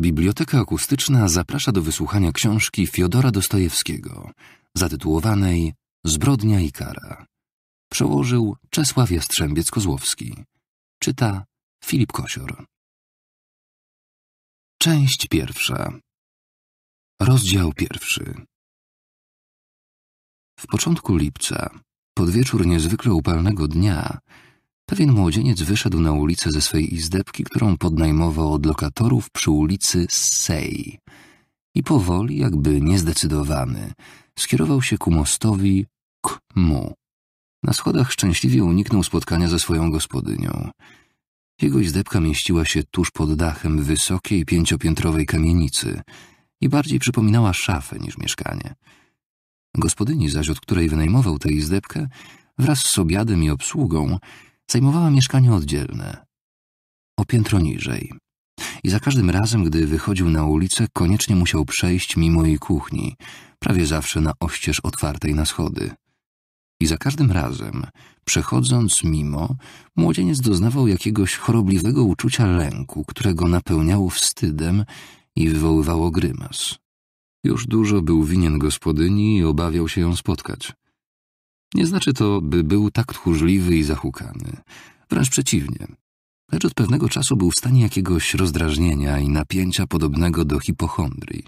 Biblioteka Akustyczna zaprasza do wysłuchania książki Fiodora Dostojewskiego, zatytułowanej Zbrodnia i kara. Przełożył Czesław Jastrzębiec-Kozłowski. Czyta Filip Kosior. Część pierwsza. Rozdział pierwszy. W początku lipca, pod wieczór niezwykle upalnego dnia, Pewien młodzieniec wyszedł na ulicę ze swej izdebki, którą podnajmował od lokatorów przy ulicy Sej i powoli, jakby niezdecydowany, skierował się ku mostowi Kmu. Na schodach szczęśliwie uniknął spotkania ze swoją gospodynią. Jego izdebka mieściła się tuż pod dachem wysokiej, pięciopiętrowej kamienicy i bardziej przypominała szafę niż mieszkanie. Gospodyni zaś, od której wynajmował tę izdebkę, wraz z obiadem i obsługą Zajmowała mieszkanie oddzielne, o piętro niżej. I za każdym razem, gdy wychodził na ulicę, koniecznie musiał przejść mimo jej kuchni, prawie zawsze na oścież otwartej na schody. I za każdym razem, przechodząc mimo, młodzieniec doznawał jakiegoś chorobliwego uczucia lęku, którego napełniało wstydem i wywoływało grymas. Już dużo był winien gospodyni i obawiał się ją spotkać. Nie znaczy to, by był tak tchórzliwy i zahukany. Wręcz przeciwnie. Lecz od pewnego czasu był w stanie jakiegoś rozdrażnienia i napięcia podobnego do hipochondrii.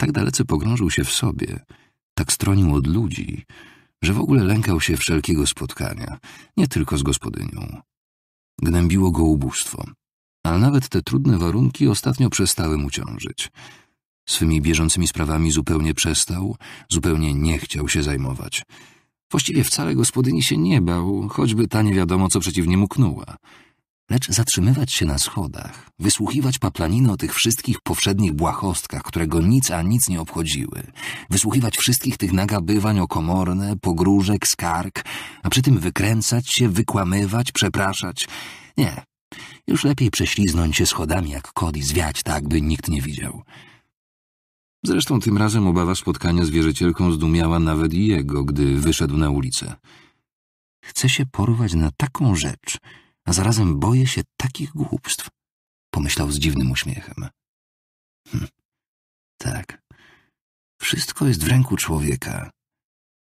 Tak dalece pogrążył się w sobie, tak stronił od ludzi, że w ogóle lękał się wszelkiego spotkania, nie tylko z gospodynią. Gnębiło go ubóstwo, ale nawet te trudne warunki ostatnio przestały mu ciążyć. Swymi bieżącymi sprawami zupełnie przestał, zupełnie nie chciał się zajmować – Właściwie wcale gospodyni się nie bał, choćby ta nie wiadomo co przeciw niemu knuła. Lecz zatrzymywać się na schodach, wysłuchiwać paplaniny o tych wszystkich powszednich błahostkach, którego nic a nic nie obchodziły, wysłuchiwać wszystkich tych nagabywań o komorne, pogróżek, skarg, a przy tym wykręcać się, wykłamywać, przepraszać. Nie, już lepiej prześliznąć się schodami jak kod i zwiać tak, by nikt nie widział. Zresztą tym razem obawa spotkania z wierzycielką zdumiała nawet jego, gdy wyszedł na ulicę. Chcę się porwać na taką rzecz, a zarazem boję się takich głupstw, pomyślał z dziwnym uśmiechem. Hm, tak, wszystko jest w ręku człowieka,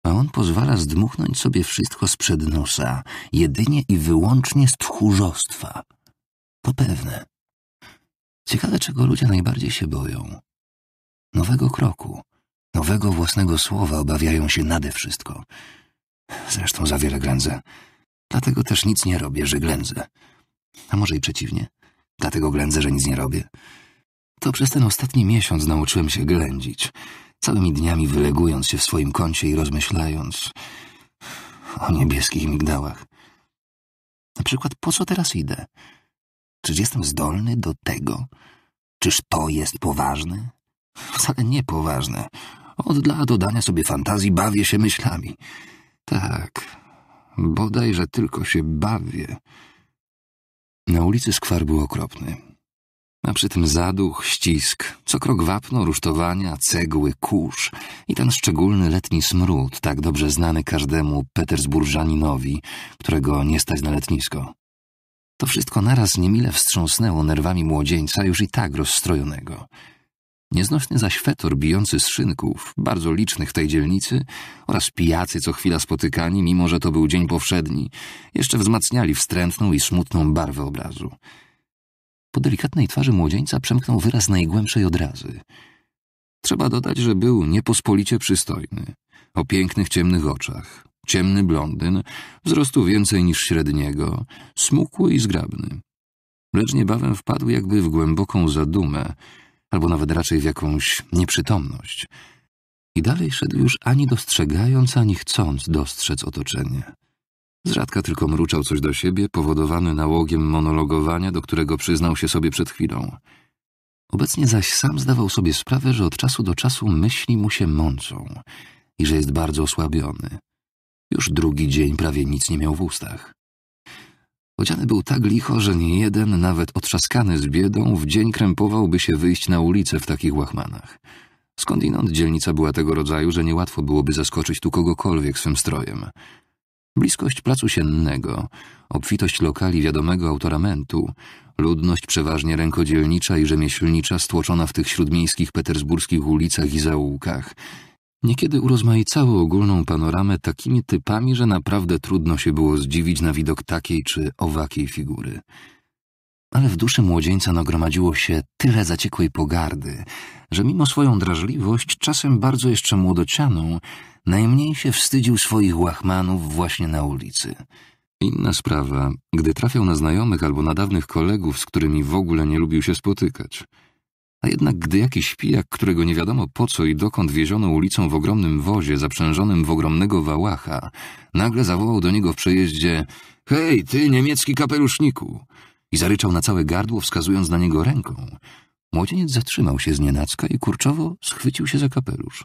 a on pozwala zdmuchnąć sobie wszystko sprzed nosa, jedynie i wyłącznie z tchórzostwa. To pewne. Ciekawe, czego ludzie najbardziej się boją nowego kroku, nowego własnego słowa obawiają się nade wszystko. Zresztą za wiele ględzę. Dlatego też nic nie robię, że ględzę. A może i przeciwnie. Dlatego ględzę, że nic nie robię. To przez ten ostatni miesiąc nauczyłem się ględzić, całymi dniami wylegując się w swoim kącie i rozmyślając o niebieskich migdałach. Na przykład, po co teraz idę? Czyż jestem zdolny do tego? Czyż to jest poważne? Wcale niepoważne. Od dla dodania sobie fantazji bawię się myślami. Tak, bodajże tylko się bawię. Na ulicy skwar był okropny. A przy tym zaduch, ścisk, co krok wapno, rusztowania, cegły, kurz i ten szczególny letni smród, tak dobrze znany każdemu petersburżaninowi, którego nie stać na letnisko. To wszystko naraz niemile wstrząsnęło nerwami młodzieńca już i tak rozstrojonego. Nieznośny zaś fetor bijący z szynków, bardzo licznych w tej dzielnicy, oraz pijacy co chwila spotykani, mimo że to był dzień powszedni, jeszcze wzmacniali wstrętną i smutną barwę obrazu. Po delikatnej twarzy młodzieńca przemknął wyraz najgłębszej odrazy. Trzeba dodać, że był niepospolicie przystojny, o pięknych ciemnych oczach, ciemny blondyn, wzrostu więcej niż średniego, smukły i zgrabny. Lecz niebawem wpadł jakby w głęboką zadumę, albo nawet raczej w jakąś nieprzytomność. I dalej szedł już ani dostrzegając, ani chcąc dostrzec otoczenie. Zrzadka tylko mruczał coś do siebie, powodowany nałogiem monologowania, do którego przyznał się sobie przed chwilą. Obecnie zaś sam zdawał sobie sprawę, że od czasu do czasu myśli mu się mącą i że jest bardzo osłabiony. Już drugi dzień prawie nic nie miał w ustach. Odziany był tak licho, że nie jeden, nawet otrzaskany z biedą, w dzień krępowałby się wyjść na ulicę w takich łachmanach. Skądinąd dzielnica była tego rodzaju, że niełatwo byłoby zaskoczyć tu kogokolwiek swym strojem. Bliskość placu siennego, obfitość lokali wiadomego autoramentu, ludność przeważnie rękodzielnicza i rzemieślnicza stłoczona w tych śródmiejskich petersburskich ulicach i zaułkach – Niekiedy urozmaicały ogólną panoramę takimi typami, że naprawdę trudno się było zdziwić na widok takiej czy owakiej figury. Ale w duszy młodzieńca nagromadziło się tyle zaciekłej pogardy, że mimo swoją drażliwość, czasem bardzo jeszcze młodocianą, najmniej się wstydził swoich łachmanów właśnie na ulicy. Inna sprawa, gdy trafiał na znajomych albo na dawnych kolegów, z którymi w ogóle nie lubił się spotykać – a jednak gdy jakiś pijak, którego nie wiadomo po co i dokąd wieziono ulicą w ogromnym wozie zaprzężonym w ogromnego wałacha, nagle zawołał do niego w przejeździe — Hej, ty, niemiecki kapeluszniku! i zaryczał na całe gardło, wskazując na niego ręką. Młodzieniec zatrzymał się z nienacka i kurczowo schwycił się za kapelusz.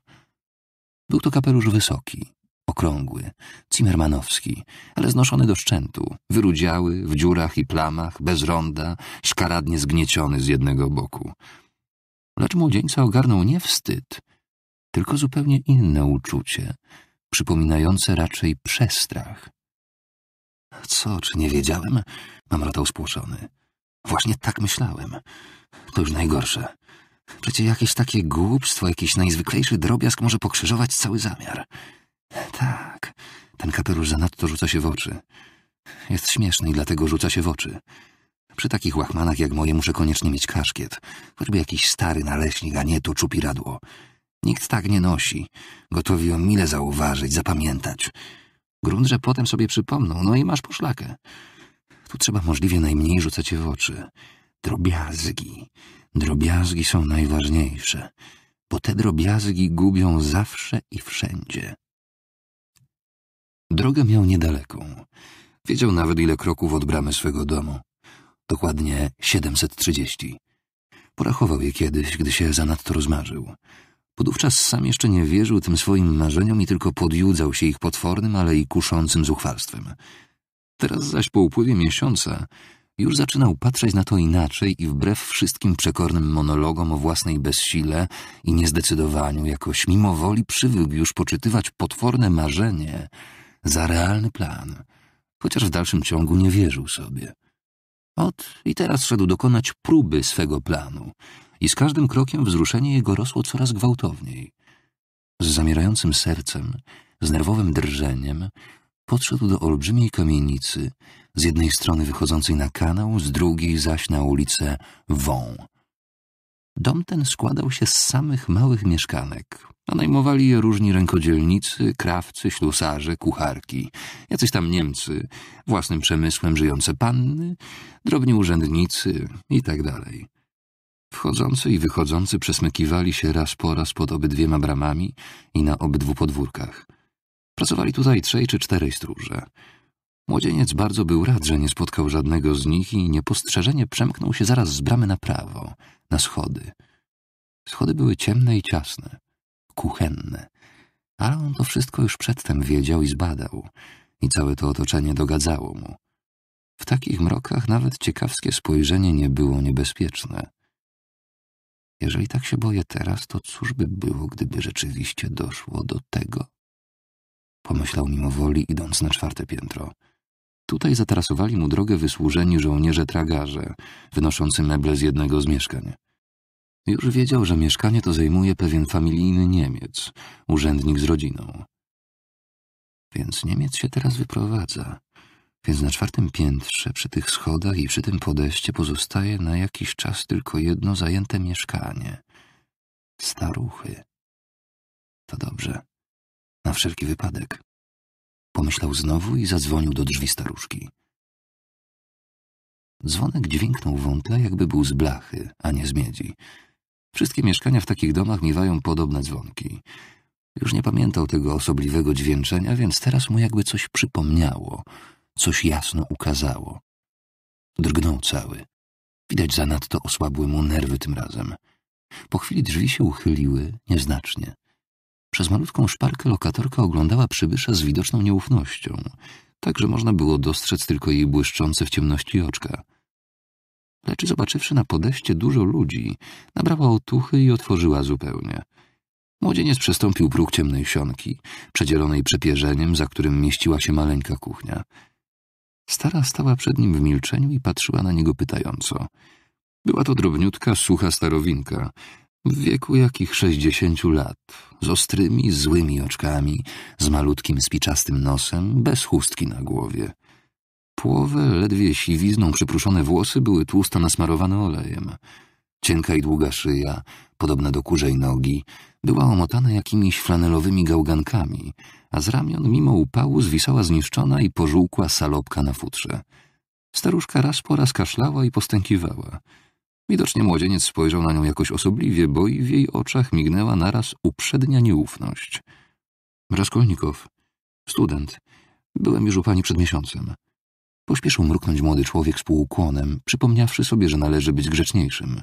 Był to kapelusz wysoki, okrągły, cimermanowski, ale znoszony do szczętu, wyrudziały, w dziurach i plamach, bez ronda, szkaradnie zgnieciony z jednego boku. Lecz młodzieńca ogarnął nie wstyd, tylko zupełnie inne uczucie, przypominające raczej przestrach. Co, czy nie wiedziałem? Mamrotał spłoszony. Właśnie tak myślałem. To już najgorsze. Przecie jakieś takie głupstwo, jakiś najzwyklejszy drobiazg może pokrzyżować cały zamiar. Tak, ten kapelusz zanadto rzuca się w oczy. Jest śmieszny i dlatego rzuca się w oczy. Przy takich łachmanach jak moje muszę koniecznie mieć kaszkiet, choćby jakiś stary naleśnik, a nie to czupiradło. Nikt tak nie nosi. Gotowi ją mile zauważyć, zapamiętać. Grunt, że potem sobie przypomną, no i masz poszlakę. Tu trzeba możliwie najmniej rzucać w oczy. Drobiazgi. Drobiazgi są najważniejsze, bo te drobiazgi gubią zawsze i wszędzie. Drogę miał niedaleką. Wiedział nawet, ile kroków od bramy swego domu dokładnie 730. Porachował je kiedyś, gdy się zanadto rozmarzył. Podówczas sam jeszcze nie wierzył tym swoim marzeniom i tylko podjudzał się ich potwornym, ale i kuszącym zuchwalstwem. Teraz zaś po upływie miesiąca już zaczynał patrzeć na to inaczej i wbrew wszystkim przekornym monologom o własnej bezsile i niezdecydowaniu, jakoś mimowoli przywykł już poczytywać potworne marzenie za realny plan, chociaż w dalszym ciągu nie wierzył sobie. Ot i teraz szedł dokonać próby swego planu i z każdym krokiem wzruszenie jego rosło coraz gwałtowniej. Z zamierającym sercem, z nerwowym drżeniem podszedł do olbrzymiej kamienicy, z jednej strony wychodzącej na kanał, z drugiej zaś na ulicę Wą, Dom ten składał się z samych małych mieszkanek, a najmowali je różni rękodzielnicy, krawcy, ślusarze, kucharki, jacyś tam Niemcy, własnym przemysłem żyjące panny, drobni urzędnicy i tak dalej. Wchodzący i wychodzący przesmykiwali się raz po raz pod obydwiema bramami i na obydwu podwórkach. Pracowali tutaj trzej czy czterej stróże. Młodzieniec bardzo był rad, że nie spotkał żadnego z nich i niepostrzeżenie przemknął się zaraz z bramy na prawo, na schody. Schody były ciemne i ciasne, kuchenne, ale on to wszystko już przedtem wiedział i zbadał i całe to otoczenie dogadzało mu. W takich mrokach nawet ciekawskie spojrzenie nie było niebezpieczne. Jeżeli tak się boję teraz, to cóż by było, gdyby rzeczywiście doszło do tego? Pomyślał mimo woli, idąc na czwarte piętro. Tutaj zatarasowali mu drogę wysłużeni żołnierze-tragarze, wynoszący meble z jednego z mieszkań. Już wiedział, że mieszkanie to zajmuje pewien familijny Niemiec, urzędnik z rodziną. Więc Niemiec się teraz wyprowadza. Więc na czwartym piętrze, przy tych schodach i przy tym podejście pozostaje na jakiś czas tylko jedno zajęte mieszkanie. Staruchy. To dobrze. Na wszelki wypadek. Pomyślał znowu i zadzwonił do drzwi staruszki. Dzwonek dźwięknął wątle, jakby był z blachy, a nie z miedzi. Wszystkie mieszkania w takich domach miewają podobne dzwonki. Już nie pamiętał tego osobliwego dźwięczenia, więc teraz mu jakby coś przypomniało, coś jasno ukazało. Drgnął cały. Widać zanadto osłabły mu nerwy tym razem. Po chwili drzwi się uchyliły nieznacznie. Przez malutką szparkę lokatorka oglądała przybysza z widoczną nieufnością, tak że można było dostrzec tylko jej błyszczące w ciemności oczka. Lecz zobaczywszy na podejście dużo ludzi, nabrała otuchy i otworzyła zupełnie. Młodzieniec przestąpił próg ciemnej sionki, przedzielonej przepierzeniem, za którym mieściła się maleńka kuchnia. Stara stała przed nim w milczeniu i patrzyła na niego pytająco. Była to drobniutka, sucha starowinka, w wieku jakich sześćdziesięciu lat, z ostrymi, złymi oczkami, z malutkim spiczastym nosem, bez chustki na głowie. Płowe, ledwie siwizną przypruszone włosy były tłusto nasmarowane olejem. Cienka i długa szyja, podobna do kurzej nogi, była omotana jakimiś flanelowymi gałgankami, a z ramion mimo upału zwisała zniszczona i pożółkła salopka na futrze. Staruszka raz po raz kaszlała i postękiwała. Widocznie młodzieniec spojrzał na nią jakoś osobliwie, bo i w jej oczach mignęła naraz uprzednia nieufność. Raskolnikow, student, byłem już u pani przed miesiącem. Pośpieszył mruknąć młody człowiek z półukłonem, przypomniawszy sobie, że należy być grzeczniejszym.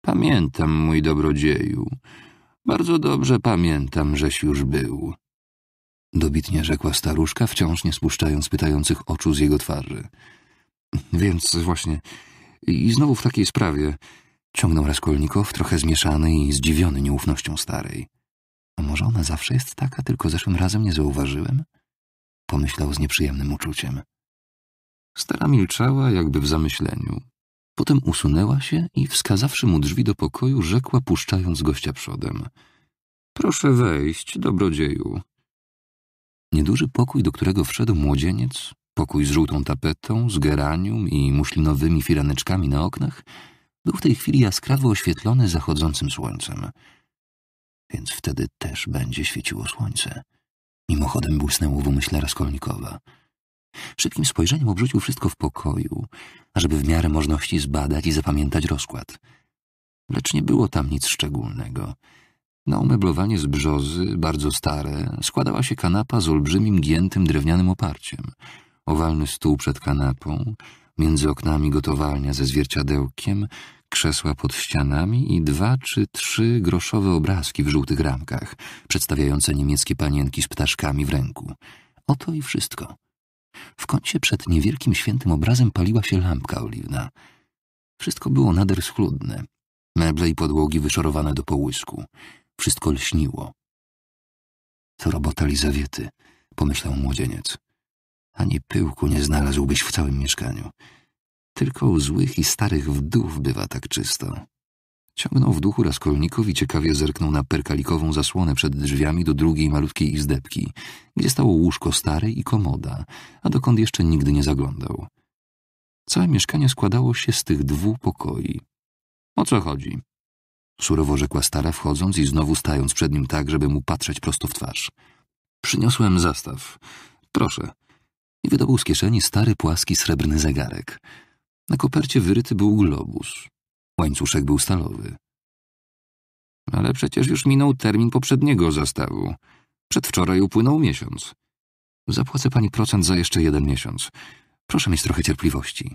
Pamiętam, mój dobrodzieju. Bardzo dobrze pamiętam, żeś już był. Dobitnie rzekła staruszka, wciąż nie spuszczając pytających oczu z jego twarzy. Więc właśnie i znowu w takiej sprawie, ciągnął Raskolnikow, trochę zmieszany i zdziwiony nieufnością starej. A może ona zawsze jest taka, tylko zeszłym razem nie zauważyłem? Pomyślał z nieprzyjemnym uczuciem. Stara milczała, jakby w zamyśleniu. Potem usunęła się i, wskazawszy mu drzwi do pokoju, rzekła, puszczając gościa przodem. Proszę wejść, dobrodzieju. Nieduży pokój, do którego wszedł młodzieniec, Pokój z żółtą tapetą, z geranium i muślinowymi firaneczkami na oknach był w tej chwili jaskrawo oświetlony zachodzącym słońcem. Więc wtedy też będzie świeciło słońce. Mimochodem błysnęło w umyśle Raskolnikowa. Szybkim spojrzeniem obrzucił wszystko w pokoju, ażeby w miarę możności zbadać i zapamiętać rozkład. Lecz nie było tam nic szczególnego. Na umeblowanie z brzozy, bardzo stare, składała się kanapa z olbrzymim giętym drewnianym oparciem — owalny stół przed kanapą, między oknami gotowalnia ze zwierciadełkiem, krzesła pod ścianami i dwa czy trzy groszowe obrazki w żółtych ramkach, przedstawiające niemieckie panienki z ptaszkami w ręku. Oto i wszystko. W kącie przed niewielkim świętym obrazem paliła się lampka oliwna. Wszystko było nader schludne. Meble i podłogi wyszorowane do połysku. Wszystko lśniło. To robota Lizawiety, pomyślał młodzieniec ani pyłku nie znalazłbyś w całym mieszkaniu. Tylko u złych i starych wdów bywa tak czysto. Ciągnął w duchu Raskolnikow i ciekawie zerknął na perkalikową zasłonę przed drzwiami do drugiej malutkiej izdebki, gdzie stało łóżko stare i komoda, a dokąd jeszcze nigdy nie zaglądał. Całe mieszkanie składało się z tych dwóch pokoi. — O co chodzi? — surowo rzekła stara, wchodząc i znowu stając przed nim tak, żeby mu patrzeć prosto w twarz. — Przyniosłem zastaw. Proszę — i wydobył z kieszeni stary, płaski, srebrny zegarek. Na kopercie wyryty był globus. Łańcuszek był stalowy. Ale przecież już minął termin poprzedniego zastawu. Przedwczoraj upłynął miesiąc. Zapłacę pani procent za jeszcze jeden miesiąc. Proszę mieć trochę cierpliwości.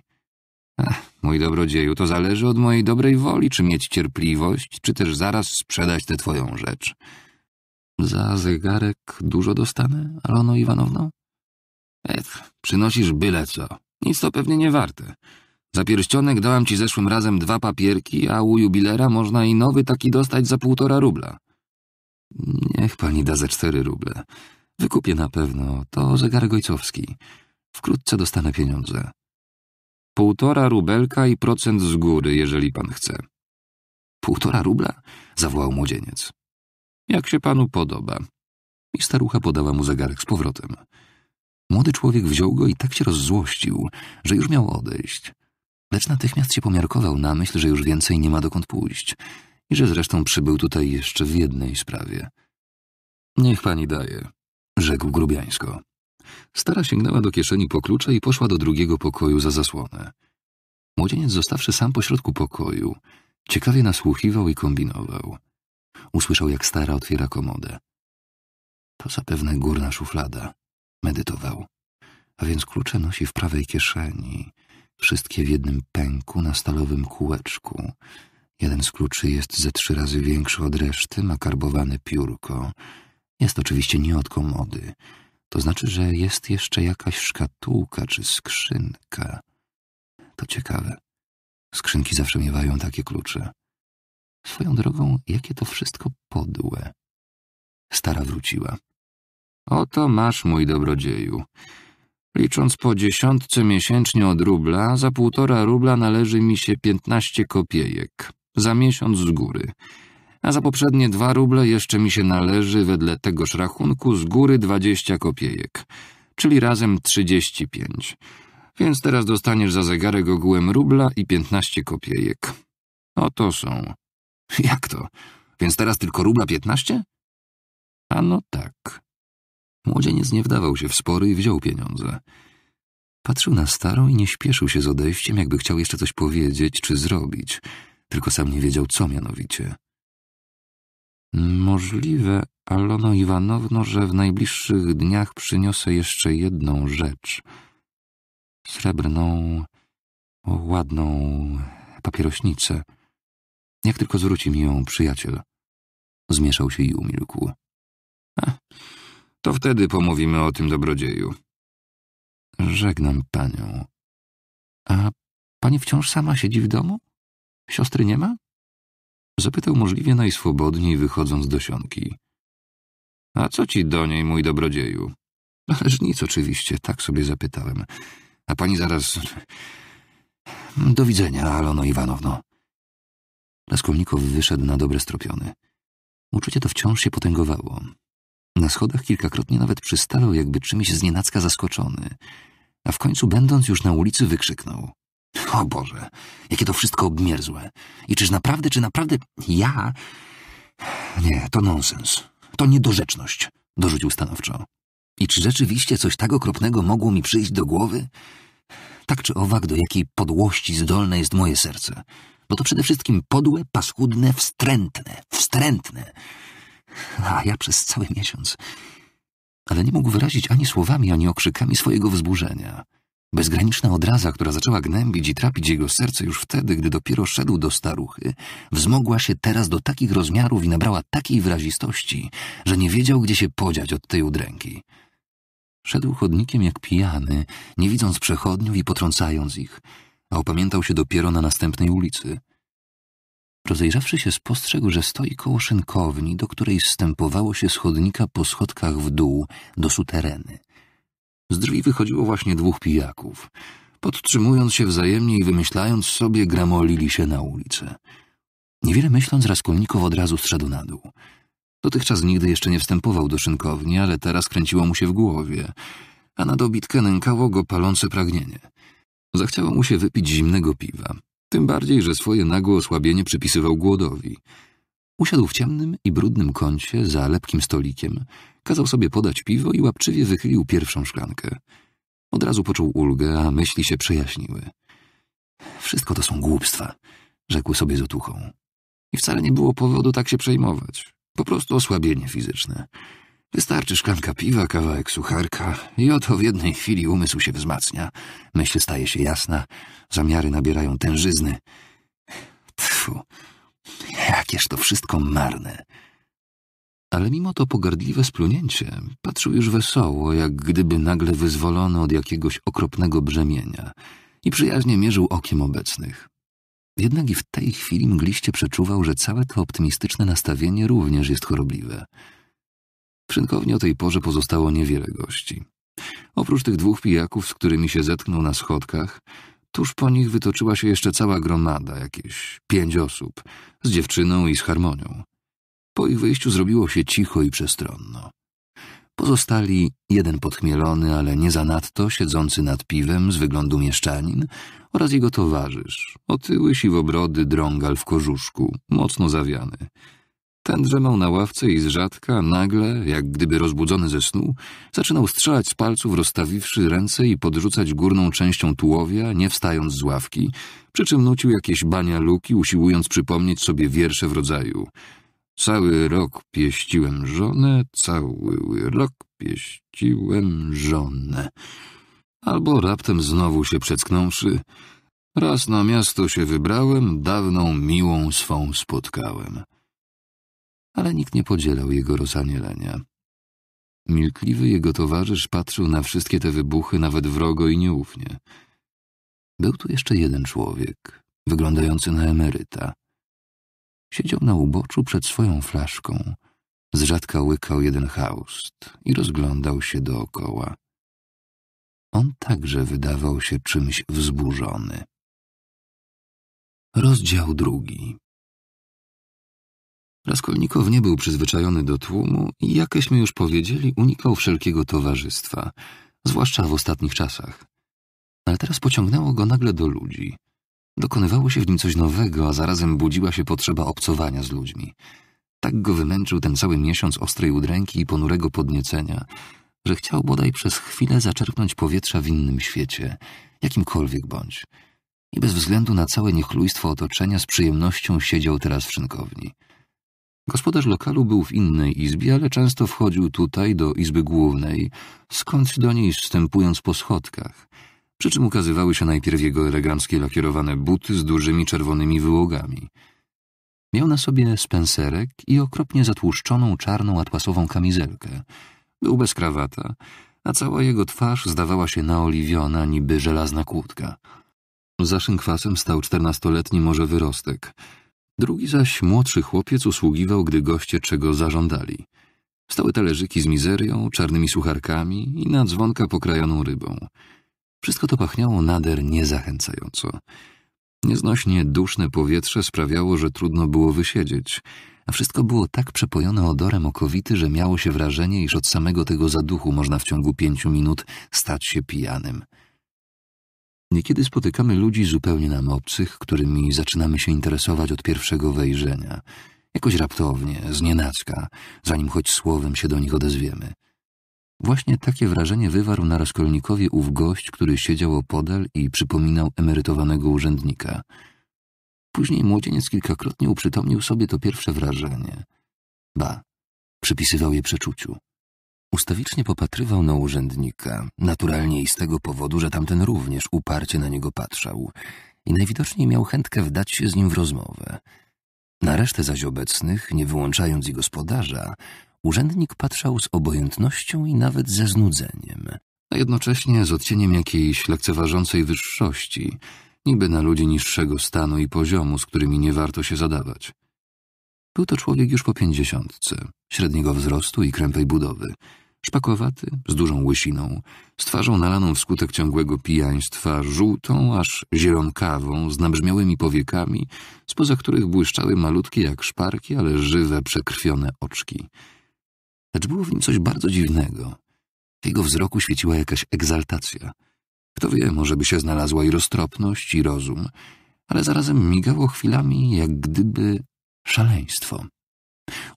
Ach, mój dobrodzieju, to zależy od mojej dobrej woli, czy mieć cierpliwość, czy też zaraz sprzedać tę twoją rzecz. Za zegarek dużo dostanę, Alono Iwanowno? Ech, przynosisz byle co. Nic to pewnie nie warte. Za pierścionek dałam ci zeszłym razem dwa papierki, a u jubilera można i nowy taki dostać za półtora rubla. Niech pani da ze cztery ruble. Wykupię na pewno. To zegarek ojcowski. Wkrótce dostanę pieniądze. Półtora rubelka i procent z góry, jeżeli pan chce. Półtora rubla? zawołał młodzieniec. Jak się panu podoba? I starucha podała mu zegarek z powrotem. Młody człowiek wziął go i tak się rozzłościł, że już miał odejść. Lecz natychmiast się pomiarkował na myśl, że już więcej nie ma dokąd pójść i że zresztą przybył tutaj jeszcze w jednej sprawie. Niech pani daje, rzekł grubiańsko. Stara sięgnęła do kieszeni po klucze i poszła do drugiego pokoju za zasłonę. Młodzieniec zostawszy sam pośrodku pokoju, ciekawie nasłuchiwał i kombinował. Usłyszał, jak stara otwiera komodę. To zapewne górna szuflada, Medytował. A więc klucze nosi w prawej kieszeni, wszystkie w jednym pęku na stalowym kółeczku. Jeden z kluczy jest ze trzy razy większy od reszty, ma karbowane piórko. Jest oczywiście nie od komody. To znaczy, że jest jeszcze jakaś szkatułka czy skrzynka. To ciekawe. Skrzynki zawsze miewają takie klucze. Swoją drogą, jakie to wszystko podłe. Stara wróciła. Oto masz, mój dobrodzieju. Licząc po dziesiątce miesięcznie od rubla, za półtora rubla należy mi się piętnaście kopiejek, za miesiąc z góry. A za poprzednie dwa ruble jeszcze mi się należy, wedle tegoż rachunku, z góry dwadzieścia kopiejek, czyli razem trzydzieści pięć. Więc teraz dostaniesz za zegarek ogółem rubla i piętnaście kopiejek. Oto są. Jak to? Więc teraz tylko rubla piętnaście? Ano tak. Młodzieniec nie wdawał się w spory i wziął pieniądze. Patrzył na starą i nie śpieszył się z odejściem, jakby chciał jeszcze coś powiedzieć czy zrobić, tylko sam nie wiedział co mianowicie. Możliwe, Alono Iwanowno, że w najbliższych dniach przyniosę jeszcze jedną rzecz. Srebrną, ładną papierośnicę. Jak tylko zwróci mi ją przyjaciel. Zmieszał się i umilkł. Ach. To wtedy pomówimy o tym dobrodzieju. Żegnam panią. A pani wciąż sama siedzi w domu? Siostry nie ma? Zapytał możliwie najswobodniej, wychodząc do sionki. A co ci do niej, mój dobrodzieju? Ależ nic oczywiście, tak sobie zapytałem. A pani zaraz... Do widzenia, Alono Iwanowno. Laskolnikow wyszedł na dobre stropiony. Uczucie to wciąż się potęgowało. Na schodach kilkakrotnie nawet przystawał, jakby czymś znienacka zaskoczony, a w końcu będąc już na ulicy wykrzyknął. O Boże, jakie to wszystko obmierzłe. I czyż naprawdę, czy naprawdę ja... Nie, to nonsens. To niedorzeczność, dorzucił stanowczo. I czy rzeczywiście coś tak okropnego mogło mi przyjść do głowy? Tak czy owak, do jakiej podłości zdolne jest moje serce. Bo to przede wszystkim podłe, paskudne, wstrętne, wstrętne a ja przez cały miesiąc. Ale nie mógł wyrazić ani słowami, ani okrzykami swojego wzburzenia. Bezgraniczna odraza, która zaczęła gnębić i trapić jego serce już wtedy, gdy dopiero szedł do staruchy, wzmogła się teraz do takich rozmiarów i nabrała takiej wyrazistości, że nie wiedział, gdzie się podziać od tej udręki. Szedł chodnikiem jak pijany, nie widząc przechodniów i potrącając ich, a opamiętał się dopiero na następnej ulicy – Rozejrzawszy się, spostrzegł, że stoi koło szynkowni, do której wstępowało się schodnika po schodkach w dół do sutereny. Z drzwi wychodziło właśnie dwóch pijaków. Podtrzymując się wzajemnie i wymyślając sobie, gramolili się na ulicę. Niewiele myśląc, Raskolnikow od razu zszedł na dół. Dotychczas nigdy jeszcze nie wstępował do szynkowni, ale teraz kręciło mu się w głowie, a na dobitkę nękało go palące pragnienie. Zachciało mu się wypić zimnego piwa, tym bardziej, że swoje nagłe osłabienie przypisywał głodowi. Usiadł w ciemnym i brudnym kącie za lepkim stolikiem, kazał sobie podać piwo i łapczywie wychylił pierwszą szklankę. Od razu poczuł ulgę, a myśli się przejaśniły. Wszystko to są głupstwa, rzekł sobie z otuchą. I wcale nie było powodu tak się przejmować. Po prostu osłabienie fizyczne. Wystarczy szklanka piwa, kawałek sucharka i oto w jednej chwili umysł się wzmacnia, myśl staje się jasna, zamiary nabierają tężyzny. Tfu, jakież to wszystko marne. Ale mimo to pogardliwe splunięcie patrzył już wesoło, jak gdyby nagle wyzwolony od jakiegoś okropnego brzemienia i przyjaźnie mierzył okiem obecnych. Jednak i w tej chwili mgliście przeczuwał, że całe to optymistyczne nastawienie również jest chorobliwe – w szynkowni o tej porze pozostało niewiele gości. Oprócz tych dwóch pijaków, z którymi się zetknął na schodkach, tuż po nich wytoczyła się jeszcze cała gromada, jakieś pięć osób, z dziewczyną i z harmonią. Po ich wyjściu zrobiło się cicho i przestronno. Pozostali jeden podchmielony, ale nie zanadto siedzący nad piwem z wyglądu mieszczanin oraz jego towarzysz, otyły siwobrody drągal w korzuszku, mocno zawiany – ten drzemał na ławce i z rzadka, nagle, jak gdyby rozbudzony ze snu, zaczynał strzelać z palców, rozstawiwszy ręce i podrzucać górną częścią tułowia, nie wstając z ławki, przy czym nucił jakieś bania luki, usiłując przypomnieć sobie wiersze w rodzaju Cały rok pieściłem żonę, cały rok pieściłem żonę. Albo raptem znowu się przetknąwszy. raz na miasto się wybrałem, dawną miłą swą spotkałem ale nikt nie podzielał jego rozanielenia. Milkliwy jego towarzysz patrzył na wszystkie te wybuchy nawet wrogo i nieufnie. Był tu jeszcze jeden człowiek, wyglądający na emeryta. Siedział na uboczu przed swoją flaszką, z rzadka łykał jeden haust i rozglądał się dookoła. On także wydawał się czymś wzburzony. Rozdział drugi Raskolnikow nie był przyzwyczajony do tłumu i, jakeśmy już powiedzieli, unikał wszelkiego towarzystwa, zwłaszcza w ostatnich czasach. Ale teraz pociągnęło go nagle do ludzi. Dokonywało się w nim coś nowego, a zarazem budziła się potrzeba obcowania z ludźmi. Tak go wymęczył ten cały miesiąc ostrej udręki i ponurego podniecenia, że chciał bodaj przez chwilę zaczerpnąć powietrza w innym świecie, jakimkolwiek bądź. I bez względu na całe niechlujstwo otoczenia z przyjemnością siedział teraz w szynkowni. Gospodarz lokalu był w innej izbie, ale często wchodził tutaj do izby głównej, skądś do niej wstępując po schodkach. Przy czym ukazywały się najpierw jego eleganckie lakierowane buty z dużymi czerwonymi wyłogami. Miał na sobie spenserek i okropnie zatłuszczoną czarną atłasową kamizelkę. Był bez krawata, a cała jego twarz zdawała się naoliwiona niby żelazna kłódka. Za szynkwasem stał czternastoletni może wyrostek – Drugi zaś młodszy chłopiec usługiwał, gdy goście czego zażądali. Stały talerzyki z mizerią, czarnymi sucharkami i na dzwonka pokrajoną rybą. Wszystko to pachniało nader niezachęcająco. Nieznośnie duszne powietrze sprawiało, że trudno było wysiedzieć, a wszystko było tak przepojone odorem okowity, że miało się wrażenie, iż od samego tego zaduchu można w ciągu pięciu minut stać się pijanym. Niekiedy spotykamy ludzi zupełnie nam obcych, którymi zaczynamy się interesować od pierwszego wejrzenia. Jakoś raptownie, znienacka, zanim choć słowem się do nich odezwiemy. Właśnie takie wrażenie wywarł na Raskolnikowie ów gość, który siedział opodal i przypominał emerytowanego urzędnika. Później młodzieniec kilkakrotnie uprzytomnił sobie to pierwsze wrażenie. Ba, przypisywał je przeczuciu. Ustawicznie popatrywał na urzędnika, naturalnie i z tego powodu, że tamten również uparcie na niego patrzał i najwidoczniej miał chętkę wdać się z nim w rozmowę. Na resztę zaś obecnych, nie wyłączając i gospodarza, urzędnik patrzał z obojętnością i nawet ze znudzeniem, a jednocześnie z odcieniem jakiejś lekceważącej wyższości, niby na ludzi niższego stanu i poziomu, z którymi nie warto się zadawać. Był to człowiek już po pięćdziesiątce, średniego wzrostu i krępej budowy, szpakowaty, z dużą łysiną, z twarzą nalaną wskutek ciągłego pijaństwa, żółtą aż zielonkawą, z nabrzmiałymi powiekami, spoza których błyszczały malutkie jak szparki, ale żywe, przekrwione oczki. Lecz było w nim coś bardzo dziwnego. W jego wzroku świeciła jakaś egzaltacja. Kto wie, może by się znalazła i roztropność, i rozum, ale zarazem migało chwilami, jak gdyby Szaleństwo.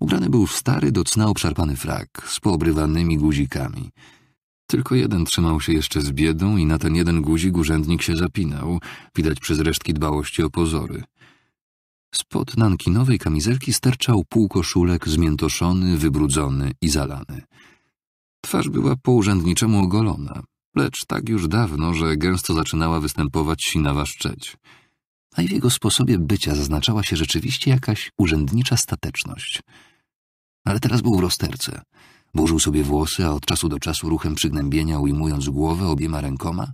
Ubrany był w stary, docna obszarpany frak, z poobrywanymi guzikami. Tylko jeden trzymał się jeszcze z biedą i na ten jeden guzik urzędnik się zapinał, widać przez resztki dbałości o pozory. Spod nankinowej kamizelki sterczał półkoszulek zmiętoszony, wybrudzony i zalany. Twarz była po urzędniczemu ogolona, lecz tak już dawno, że gęsto zaczynała występować sinawa szczeć a w jego sposobie bycia zaznaczała się rzeczywiście jakaś urzędnicza stateczność. Ale teraz był w rozterce. Burzył sobie włosy, a od czasu do czasu ruchem przygnębienia, ujmując głowę obiema rękoma,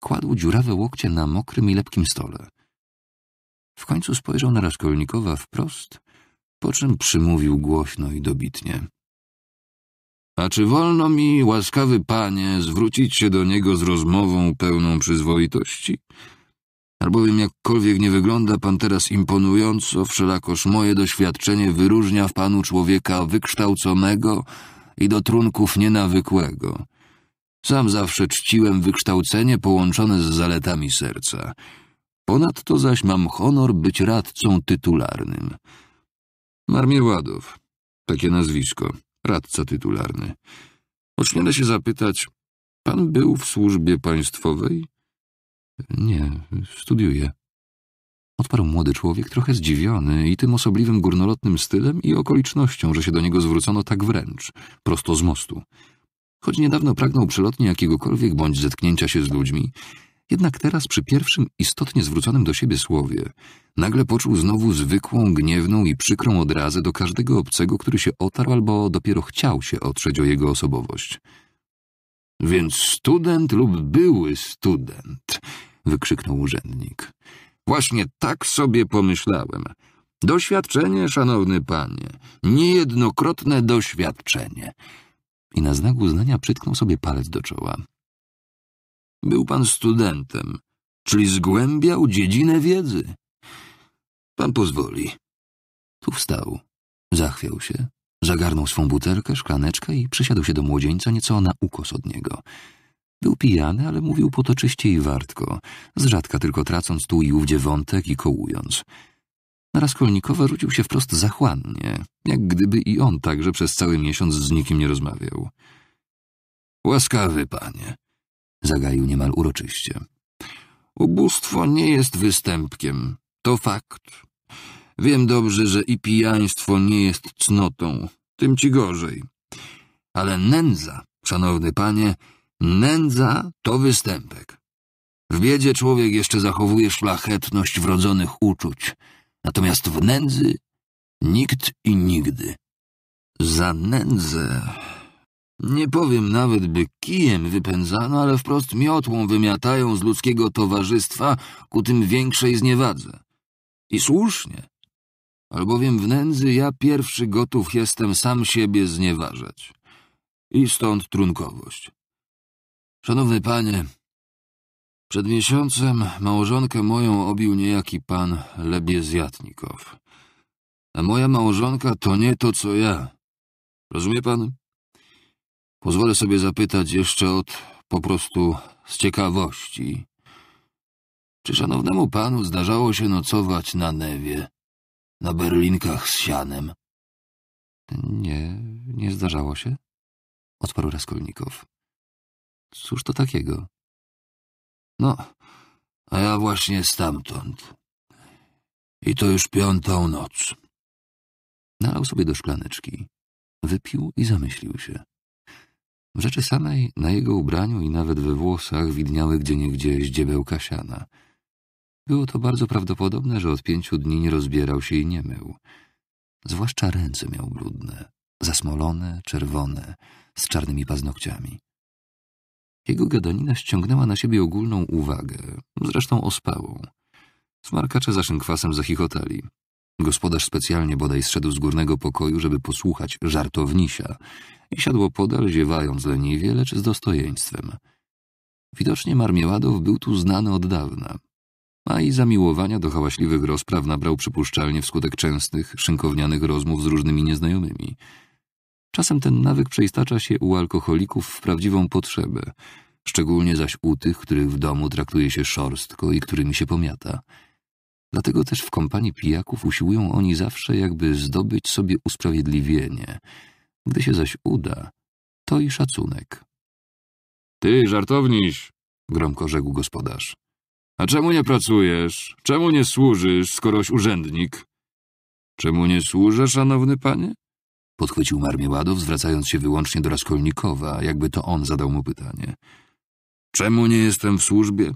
kładł dziurawe łokcie na mokrym i lepkim stole. W końcu spojrzał na Raskolnikowa wprost, po czym przymówił głośno i dobitnie. A czy wolno mi, łaskawy panie, zwrócić się do niego z rozmową pełną przyzwoitości? Albowiem jakkolwiek nie wygląda pan teraz imponująco, wszelakoż moje doświadczenie wyróżnia w panu człowieka wykształconego i do trunków nienawykłego. Sam zawsze czciłem wykształcenie połączone z zaletami serca. Ponadto zaś mam honor być radcą tytularnym. Marmir takie nazwisko, radca tytularny. Ośmielę się zapytać, pan był w służbie państwowej? Nie, studiuję. Odparł młody człowiek, trochę zdziwiony i tym osobliwym górnolotnym stylem i okolicznością, że się do niego zwrócono tak wręcz, prosto z mostu. Choć niedawno pragnął przelotnie jakiegokolwiek bądź zetknięcia się z ludźmi, jednak teraz przy pierwszym istotnie zwróconym do siebie słowie nagle poczuł znowu zwykłą, gniewną i przykrą odrazę do każdego obcego, który się otarł albo dopiero chciał się otrzeć o jego osobowość. Więc student lub były student wykrzyknął urzędnik. Właśnie tak sobie pomyślałem. Doświadczenie, szanowny panie, niejednokrotne doświadczenie. I na znak uznania przytknął sobie palec do czoła. Był pan studentem, czyli zgłębiał dziedzinę wiedzy. Pan pozwoli. Tu wstał, zachwiał się, zagarnął swą butelkę, szklaneczkę i przysiadł się do młodzieńca nieco na ukos od niego. Był pijany, ale mówił potoczyście i wartko, z rzadka tylko tracąc tu i ówdzie wątek i kołując. Na Raskolnikowa rzucił się wprost zachłannie, jak gdyby i on także przez cały miesiąc z nikim nie rozmawiał. Łaskawy panie, zagaił niemal uroczyście. Ubóstwo nie jest występkiem, to fakt. Wiem dobrze, że i pijaństwo nie jest cnotą, tym ci gorzej. Ale nędza, szanowny panie, Nędza to występek. W biedzie człowiek jeszcze zachowuje szlachetność wrodzonych uczuć, natomiast w nędzy nikt i nigdy. Za nędzę nie powiem nawet, by kijem wypędzano, ale wprost miotłą wymiatają z ludzkiego towarzystwa ku tym większej zniewadze. I słusznie, albowiem w nędzy ja pierwszy gotów jestem sam siebie znieważać. I stąd trunkowość. Szanowny panie, przed miesiącem małżonkę moją obił niejaki pan Lebiezjatnikow. A moja małżonka to nie to, co ja. Rozumie pan? Pozwolę sobie zapytać jeszcze od po prostu z ciekawości. Czy szanownemu panu zdarzało się nocować na Newie, na berlinkach z sianem? Nie, nie zdarzało się, odparł Raskolnikow. Cóż to takiego? No, a ja właśnie stamtąd. I to już piątą noc. Nalał sobie do szklaneczki. Wypił i zamyślił się. W rzeczy samej, na jego ubraniu i nawet we włosach widniały gdzieniegdzie zdziebełka siana. Było to bardzo prawdopodobne, że od pięciu dni nie rozbierał się i nie mył. Zwłaszcza ręce miał brudne, zasmolone, czerwone, z czarnymi paznokciami. Jego gadanina ściągnęła na siebie ogólną uwagę, zresztą ospałą. Smarkacze za szynkwasem zachichotali. Gospodarz specjalnie bodaj zszedł z górnego pokoju, żeby posłuchać żartownisia i siadło podal, ziewając leniwie, lecz z dostojeństwem. Widocznie Marmieladow był tu znany od dawna, a i zamiłowania do hałaśliwych rozpraw nabrał przypuszczalnie wskutek częstych, szynkownianych rozmów z różnymi nieznajomymi – Czasem ten nawyk przeistacza się u alkoholików w prawdziwą potrzebę, szczególnie zaś u tych, których w domu traktuje się szorstko i którymi się pomiata. Dlatego też w kompanii pijaków usiłują oni zawsze jakby zdobyć sobie usprawiedliwienie. Gdy się zaś uda, to i szacunek. — Ty, żartowniś! — gromko rzekł gospodarz. — A czemu nie pracujesz? Czemu nie służysz, skoroś urzędnik? — Czemu nie służę, szanowny panie? Podchwycił Marmiładow, zwracając się wyłącznie do Raskolnikowa, jakby to on zadał mu pytanie. Czemu nie jestem w służbie?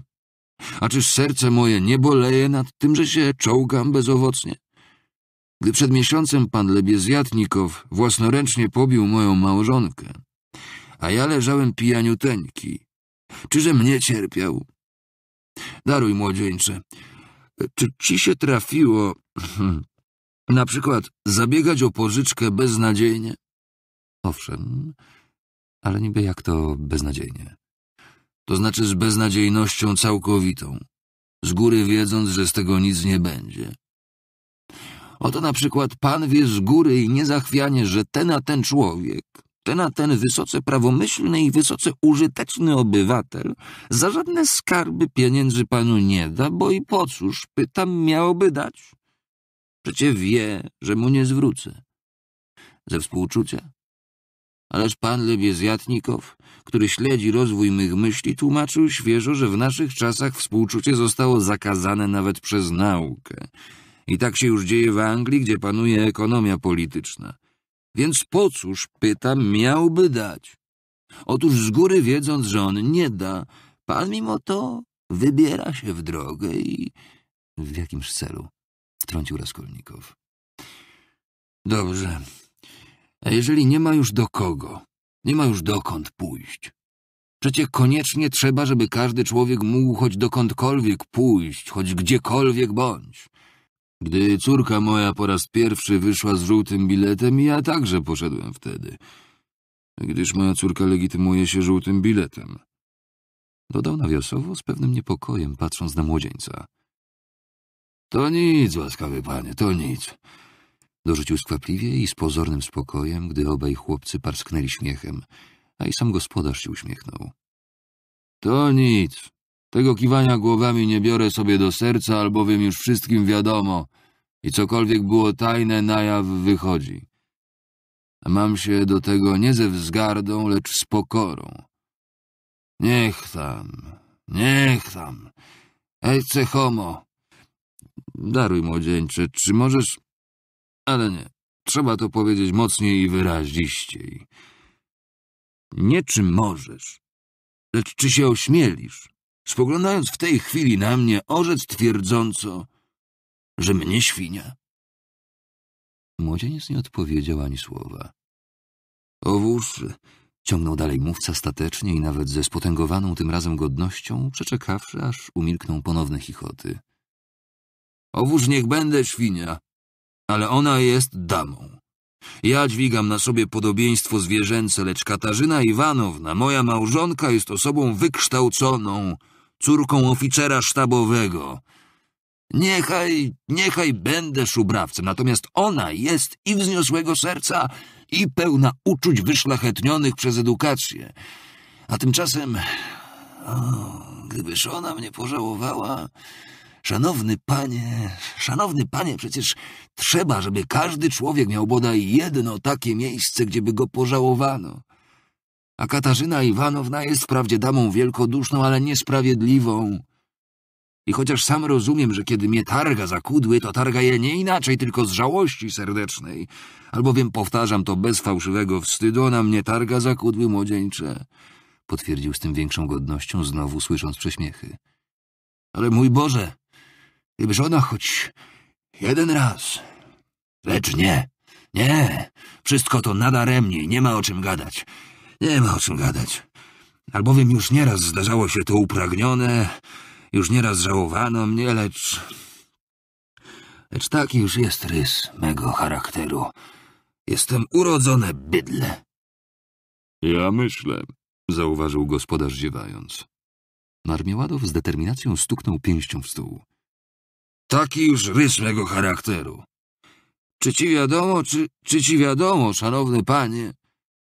A czyż serce moje nie boleje nad tym, że się czołgam bezowocnie? Gdy przed miesiącem pan Lebiezjatnikow własnoręcznie pobił moją małżonkę, a ja leżałem pijaniuteńki, czyże mnie cierpiał? Daruj, młodzieńcze, czy ci się trafiło Na przykład zabiegać o pożyczkę beznadziejnie? Owszem, ale niby jak to beznadziejnie? To znaczy z beznadziejnością całkowitą, z góry wiedząc, że z tego nic nie będzie. Oto na przykład pan wie z góry i niezachwianie, że ten a ten człowiek, ten a ten wysoce prawomyślny i wysoce użyteczny obywatel za żadne skarby pieniędzy panu nie da, bo i po cóż, pytam, miałoby dać? Przecie wie, że mu nie zwrócę. Ze współczucia. Ależ pan Lebiezjatnikow, który śledzi rozwój mych myśli, tłumaczył świeżo, że w naszych czasach współczucie zostało zakazane nawet przez naukę. I tak się już dzieje w Anglii, gdzie panuje ekonomia polityczna. Więc po cóż, pytam, miałby dać? Otóż z góry wiedząc, że on nie da, pan mimo to wybiera się w drogę i w jakimś celu wtrącił Raskolnikow. Dobrze. A jeżeli nie ma już do kogo, nie ma już dokąd pójść. Przecie koniecznie trzeba, żeby każdy człowiek mógł choć dokądkolwiek pójść, choć gdziekolwiek bądź. Gdy córka moja po raz pierwszy wyszła z żółtym biletem, ja także poszedłem wtedy, gdyż moja córka legitymuje się żółtym biletem. Dodał nawiosowo z pewnym niepokojem, patrząc na młodzieńca. To nic, łaskawy panie, to nic. Dorzucił skwapliwie i z pozornym spokojem, gdy obaj chłopcy parsknęli śmiechem, a i sam gospodarz się uśmiechnął. To nic. Tego kiwania głowami nie biorę sobie do serca, albowiem już wszystkim wiadomo i cokolwiek było tajne, na jaw wychodzi. mam się do tego nie ze wzgardą, lecz z pokorą. Niech tam, niech tam. Ejce homo, Daruj, młodzieńcze, czy możesz... Ale nie, trzeba to powiedzieć mocniej i wyraziściej. Nie czy możesz, lecz czy się ośmielisz, spoglądając w tej chwili na mnie, orzec twierdząco, że mnie świnia? Młodzieniec nie odpowiedział ani słowa. Owóż, ciągnął dalej mówca statecznie i nawet ze spotęgowaną tym razem godnością, przeczekawszy, aż umilkną ponowne chichoty. Owóż niech będę świnia, ale ona jest damą. Ja dźwigam na sobie podobieństwo zwierzęce, lecz Katarzyna Iwanowna, moja małżonka, jest osobą wykształconą, córką oficera sztabowego. Niechaj, niechaj będę szubrawcem, natomiast ona jest i wzniosłego serca, i pełna uczuć wyszlachetnionych przez edukację. A tymczasem, o, gdybyż ona mnie pożałowała, Szanowny panie, szanowny panie, przecież trzeba, żeby każdy człowiek miał bodaj jedno takie miejsce, gdzieby go pożałowano. A Katarzyna Iwanowna jest wprawdzie damą wielkoduszną, ale niesprawiedliwą. I chociaż sam rozumiem, że kiedy mnie targa za kudły, to targa je nie inaczej, tylko z żałości serdecznej, albowiem powtarzam to bez fałszywego wstydu, ona mnie targa za kudły młodzieńcze, potwierdził z tym większą godnością, znowu słysząc prześmiechy. Ale mój Boże, Gdyby żona choć jeden raz. Lecz nie, nie, wszystko to nadaremnie nie ma o czym gadać. Nie ma o czym gadać. Albowiem już nieraz zdarzało się to upragnione, już nieraz żałowano mnie, lecz... Lecz taki już jest rys mego charakteru. Jestem urodzone bydle. Ja myślę, zauważył gospodarz ziewając. Marmieładow z determinacją stuknął pięścią w stół. Taki już rys mego charakteru. Czy ci wiadomo, czy, czy ci wiadomo, szanowny panie,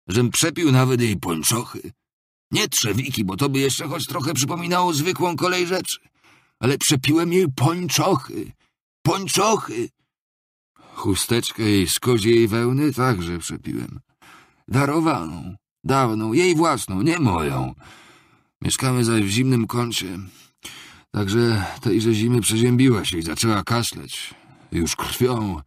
żem przepił nawet jej pończochy? Nie trzewiki, bo to by jeszcze choć trochę przypominało zwykłą kolej rzeczy, ale przepiłem jej pończochy, pończochy. Chusteczkę jej z koziej wełny także przepiłem. Darowaną, dawną, jej własną, nie moją. Mieszkamy zaś w zimnym kącie, Także tejże zimy przeziębiła się i zaczęła kaszleć. Już krwią.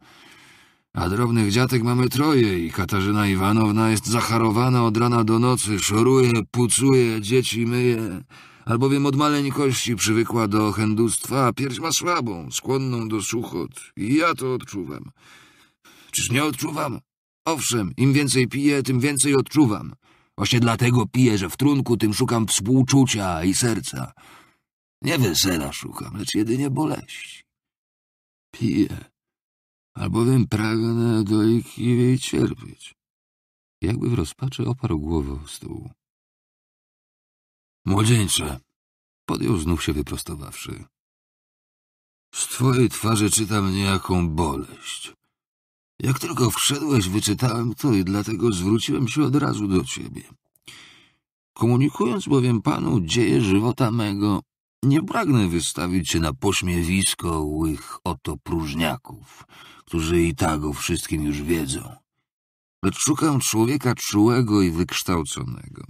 A drobnych dziatek mamy troje i Katarzyna Iwanowna jest zacharowana od rana do nocy, szoruje, pucuje, dzieci myje, albowiem od maleńkości przywykła do chędustwa, a pierś ma słabą, skłonną do suchot. I ja to odczuwam. Czyż nie odczuwam? Owszem, im więcej piję, tym więcej odczuwam. Właśnie dlatego piję, że w trunku tym szukam współczucia i serca. Nie wesela szukam, lecz jedynie boleści. Piję, albowiem pragnę doikliwie cierpieć. Jakby w rozpaczy oparł głowę o stół. Młodzieńcze, podjął znów się wyprostowawszy. Z twojej twarzy czytam niejaką boleść. Jak tylko wszedłeś, wyczytałem to i dlatego zwróciłem się od razu do ciebie. Komunikując bowiem panu dzieje żywota mego, nie pragnę wystawić się na pośmiewisko łych oto próżniaków, którzy i tak o wszystkim już wiedzą, lecz szukam człowieka czułego i wykształconego.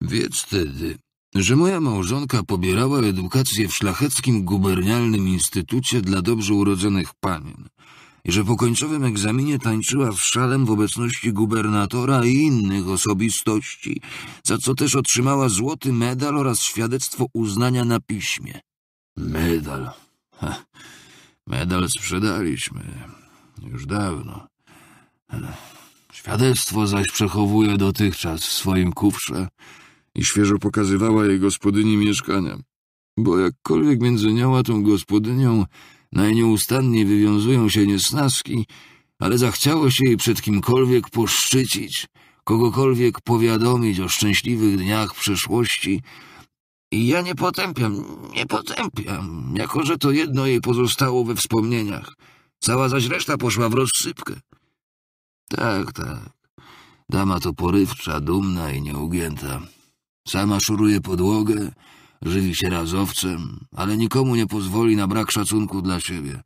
Wiedz tedy, że moja małżonka pobierała edukację w szlacheckim gubernialnym instytucie dla dobrze urodzonych panien — i że po końcowym egzaminie tańczyła w szalem w obecności gubernatora i innych osobistości, za co też otrzymała złoty medal oraz świadectwo uznania na piśmie. Medal. Ha, medal sprzedaliśmy. Już dawno. Świadectwo zaś przechowuje dotychczas w swoim kufrze i świeżo pokazywała jej gospodyni mieszkania. Bo jakkolwiek między nią a tą gospodynią najnieustannie no wywiązują się niesnaski, ale zachciało się jej przed kimkolwiek poszczycić, kogokolwiek powiadomić o szczęśliwych dniach przeszłości. I ja nie potępiam, nie potępiam, jako że to jedno jej pozostało we wspomnieniach. Cała zaś reszta poszła w rozsypkę. Tak, tak. Dama to porywcza, dumna i nieugięta. Sama szuruje podłogę, żywi się razowcem, ale nikomu nie pozwoli na brak szacunku dla siebie.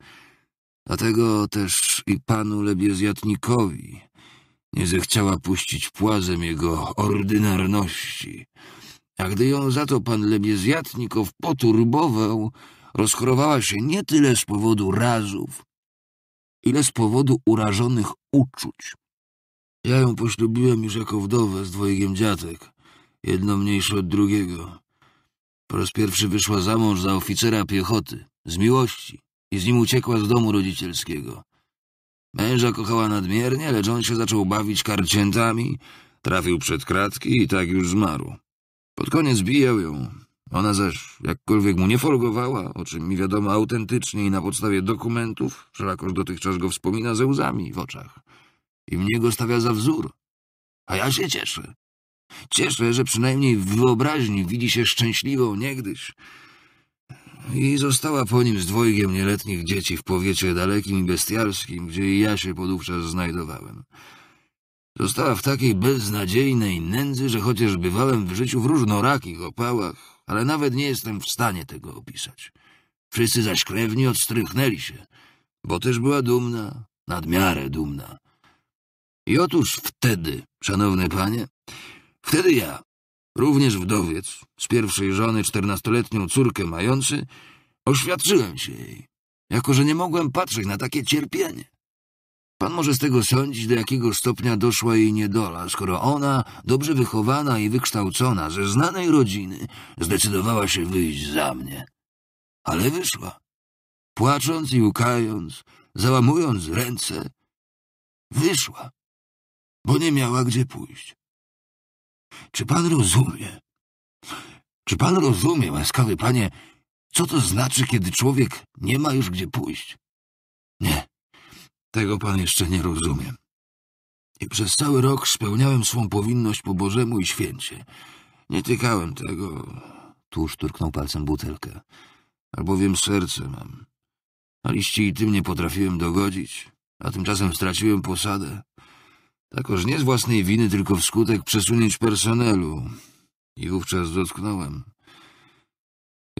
Dlatego też i panu Lebiezjatnikowi nie zechciała puścić płazem jego ordynarności. A gdy ją za to pan Lebiezjatnikow poturbował, rozchorowała się nie tyle z powodu razów, ile z powodu urażonych uczuć. Ja ją poślubiłem już jako wdowę z dwojgiem dziatek, jedno mniejsze od drugiego. Po raz pierwszy wyszła za mąż za oficera piechoty, z miłości, i z nim uciekła z domu rodzicielskiego. Męża kochała nadmiernie, lecz on się zaczął bawić karciętami, trafił przed kratki i tak już zmarł. Pod koniec bijał ją. Ona zaś, jakkolwiek mu nie folgowała, o czym mi wiadomo autentycznie i na podstawie dokumentów, wszelakoż dotychczas go wspomina ze łzami w oczach. I mnie go stawia za wzór. A ja się cieszę. Cieszę, że przynajmniej w wyobraźni widzi się szczęśliwą niegdyś. I została po nim z dwojgiem nieletnich dzieci w powiecie dalekim i bestialskim, gdzie i ja się podówczas znajdowałem. Została w takiej beznadziejnej nędzy, że chociaż bywałem w życiu w różnorakich opałach, ale nawet nie jestem w stanie tego opisać. Wszyscy zaś krewni odstrychnęli się, bo też była dumna, nadmiarę dumna. I otóż wtedy, szanowny panie, Wtedy ja, również wdowiec, z pierwszej żony czternastoletnią córkę mający, oświadczyłem się jej, jako że nie mogłem patrzeć na takie cierpienie. Pan może z tego sądzić, do jakiego stopnia doszła jej niedola, skoro ona, dobrze wychowana i wykształcona, ze znanej rodziny, zdecydowała się wyjść za mnie. Ale wyszła, płacząc i łkając, załamując ręce, wyszła, bo nie miała gdzie pójść. Czy pan rozumie? Czy pan rozumie, łaskawy panie, co to znaczy, kiedy człowiek nie ma już gdzie pójść? Nie, tego pan jeszcze nie rozumie. I przez cały rok spełniałem swą powinność po Bożemu i święcie. Nie tykałem tego... Tu szturknął palcem butelkę. Albowiem serce mam. A liści i tym nie potrafiłem dogodzić, a tymczasem straciłem posadę. Takoż nie z własnej winy, tylko wskutek przesunięć personelu. I wówczas dotknąłem.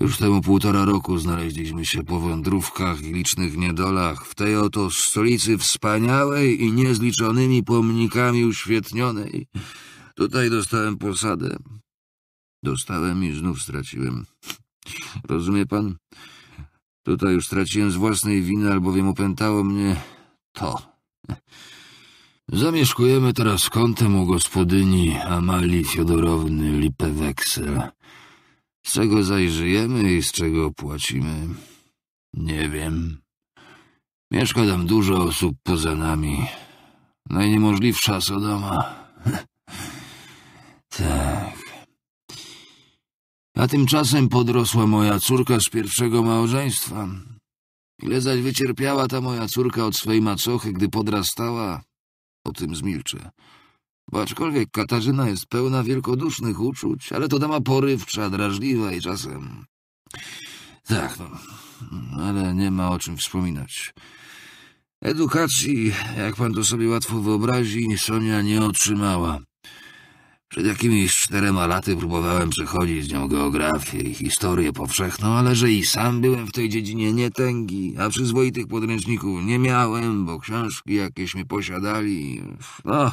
Już temu półtora roku znaleźliśmy się po wędrówkach i licznych niedolach, w tej oto stolicy wspaniałej i niezliczonymi pomnikami uświetnionej. Tutaj dostałem posadę. Dostałem i znów straciłem. Rozumie pan? Tutaj już straciłem z własnej winy, albowiem opętało mnie to. Zamieszkujemy teraz kątem u gospodyni Amalii Fiodorowny Lipeweksel. Z czego zajrzyjemy i z czego płacimy? Nie wiem. Mieszka tam dużo osób poza nami. Najniemożliwsza Sodoma. tak. A tymczasem podrosła moja córka z pierwszego małżeństwa. Ile zaś wycierpiała ta moja córka od swej macochy, gdy podrastała, o tym zmilczę. Bo aczkolwiek Katarzyna jest pełna wielkodusznych uczuć, ale to dama porywcza, drażliwa i czasem... Tak, no, ale nie ma o czym wspominać. Edukacji, jak pan to sobie łatwo wyobrazi, Sonia nie otrzymała. Przed jakimiś czterema laty próbowałem przechodzić z nią geografię i historię powszechną, ale że i sam byłem w tej dziedzinie nietęgi, a przyzwoitych podręczników nie miałem, bo książki jakieśmy posiadali... No,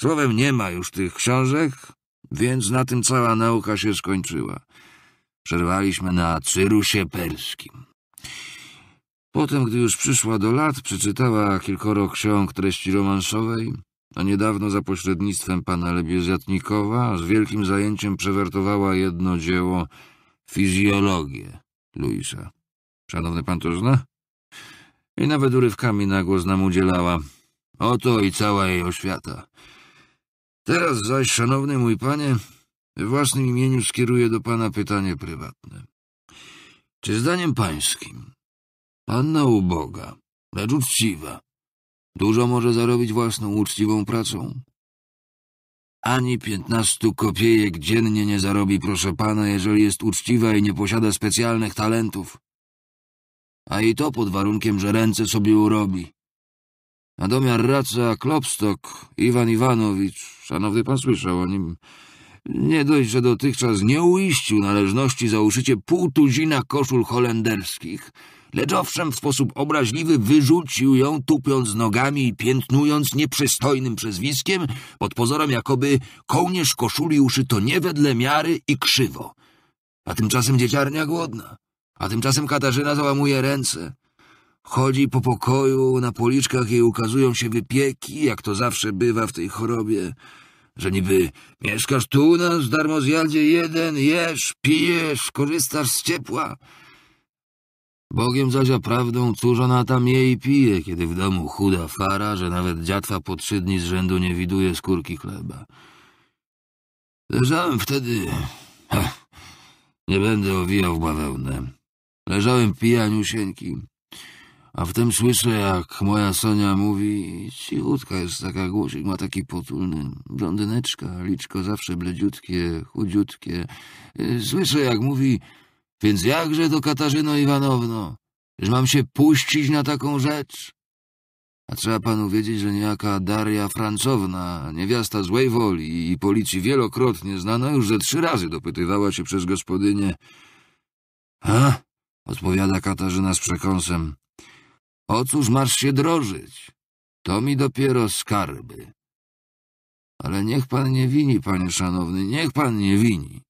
słowem nie ma już tych książek, więc na tym cała nauka się skończyła. Przerwaliśmy na Cyrusie Perskim. Potem, gdy już przyszła do lat, przeczytała kilkoro ksiąg treści romansowej, a niedawno za pośrednictwem pana Lebieziatnikowa z wielkim zajęciem przewertowała jedno dzieło Fizjologię Luisa. Szanowny pan to zna? I nawet urywkami na głos nam udzielała. Oto i cała jej oświata. Teraz zaś, szanowny mój panie, we własnym imieniu skieruję do pana pytanie prywatne. Czy zdaniem pańskim panna uboga, lecz uczciwa, Dużo może zarobić własną uczciwą pracą. Ani piętnastu kopiejek dziennie nie zarobi, proszę pana, jeżeli jest uczciwa i nie posiada specjalnych talentów. A i to pod warunkiem, że ręce sobie urobi. A domiar Raca Klopstok, Iwan Iwanowicz, szanowny pan słyszał o nim, nie dość, że dotychczas nie uiścił należności za uszycie pół tuzina koszul holenderskich — lecz owszem w sposób obraźliwy wyrzucił ją, tupiąc nogami i piętnując nieprzystojnym przezwiskiem, pod pozorem jakoby kołnierz koszuli uszyto nie wedle miary i krzywo. A tymczasem dzieciarnia głodna, a tymczasem Katarzyna załamuje ręce. Chodzi po pokoju, na policzkach jej ukazują się wypieki, jak to zawsze bywa w tej chorobie że niby mieszkasz tu u no, nas, darmo zjadzie jeden, jesz, pijesz, korzystasz z ciepła, Bogiem zaś a prawdą, cóż ona tam jej pije, kiedy w domu chuda fara, że nawet dziatwa po trzy dni z rzędu nie widuje skórki chleba. Leżałem wtedy... nie będę owijał w bawełnę. Leżałem pijaniusieńki, a wtem słyszę, jak moja Sonia mówi, cichutka jest taka, głosik ma taki potulny, blondyneczka, liczko zawsze bledziutkie, chudziutkie. Słyszę, jak mówi... Więc jakże to, Katarzyno Iwanowno, że mam się puścić na taką rzecz? A trzeba panu wiedzieć, że niejaka Daria Francowna, niewiasta złej woli i policji wielokrotnie znana, już ze trzy razy dopytywała się przez gospodynię. — A? — odpowiada Katarzyna z przekąsem. — O cóż masz się drożyć? To mi dopiero skarby. — Ale niech pan nie wini, panie szanowny, niech pan nie wini.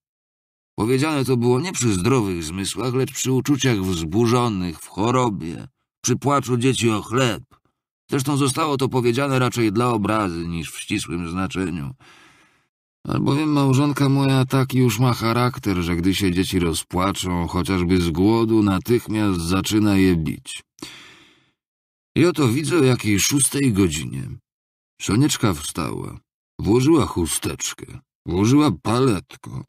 Powiedziane to było nie przy zdrowych zmysłach, lecz przy uczuciach wzburzonych, w chorobie, przy płaczu dzieci o chleb. Zresztą zostało to powiedziane raczej dla obrazy niż w ścisłym znaczeniu. Albowiem małżonka moja taki już ma charakter, że gdy się dzieci rozpłaczą, chociażby z głodu, natychmiast zaczyna je bić. I oto widzę o jakiej szóstej godzinie. Szonieczka wstała, włożyła chusteczkę, włożyła paletko,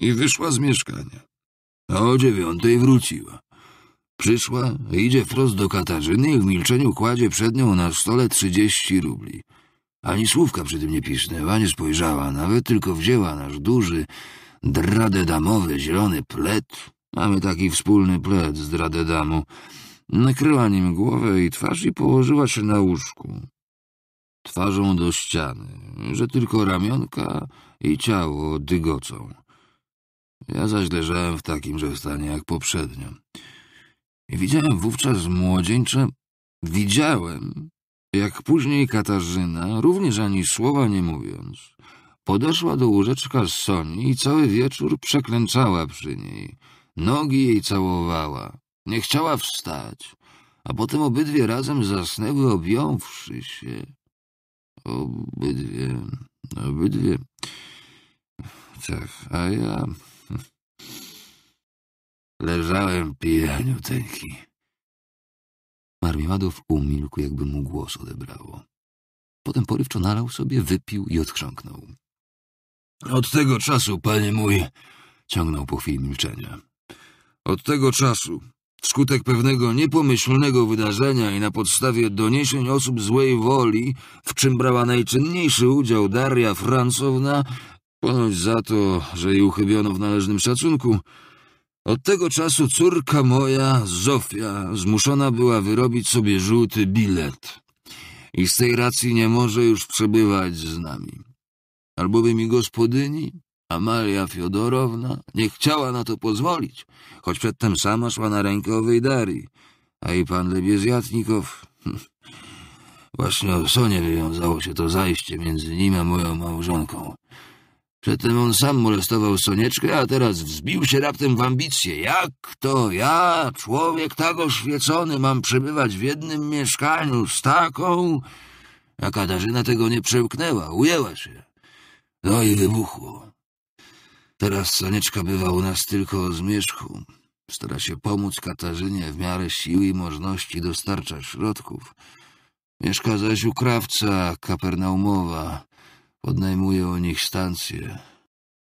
i wyszła z mieszkania. o dziewiątej wróciła. Przyszła, idzie wprost do Katarzyny i w milczeniu kładzie przed nią na stole trzydzieści rubli. Ani słówka przy tym nie pisnęła, nie spojrzała nawet, tylko wzięła nasz duży, dradedamowy, zielony plet. Mamy taki wspólny plet z dradedamu. Nakryła nim głowę i twarz i położyła się na łóżku. Twarzą do ściany, że tylko ramionka i ciało dygocą. Ja zaś leżałem w takimże stanie jak poprzednio. I widziałem wówczas młodzieńcze... Widziałem, jak później Katarzyna, również ani słowa nie mówiąc, podeszła do łóżeczka Soni i cały wieczór przeklęczała przy niej. Nogi jej całowała. Nie chciała wstać, a potem obydwie razem zasnęły, objąwszy się. Obydwie, obydwie. Tak, a ja... Leżałem pijaniuteńki. Marmiładow umilkł, jakby mu głos odebrało. Potem porywczo nalał sobie, wypił i odchrząknął. Od tego czasu, panie mój, ciągnął po chwili milczenia. Od tego czasu, wskutek pewnego niepomyślnego wydarzenia i na podstawie doniesień osób złej woli, w czym brała najczynniejszy udział Daria Francowna, ponoć za to, że jej uchybiono w należnym szacunku, od tego czasu córka moja, Zofia, zmuszona była wyrobić sobie żółty bilet i z tej racji nie może już przebywać z nami. Albowiem mi gospodyni, Amalia Fiodorowna, nie chciała na to pozwolić, choć przedtem sama szła na rękę owej Darii, a i pan Lebiezjatnikow... Hm, właśnie o Sonie wywiązało się to zajście między nim a moją małżonką. Przedtem on sam molestował Sonieczkę, a teraz wzbił się raptem w ambicje. Jak to ja, człowiek tak oświecony, mam przebywać w jednym mieszkaniu z taką... A Katarzyna tego nie przełknęła, ujęła się. No i wybuchło. Teraz Sonieczka bywa u nas tylko o zmierzchu. Stara się pomóc Katarzynie w miarę sił i możności dostarcza środków. Mieszka zaś u krawca Kapernaumowa. Podnajmuje o nich stancję.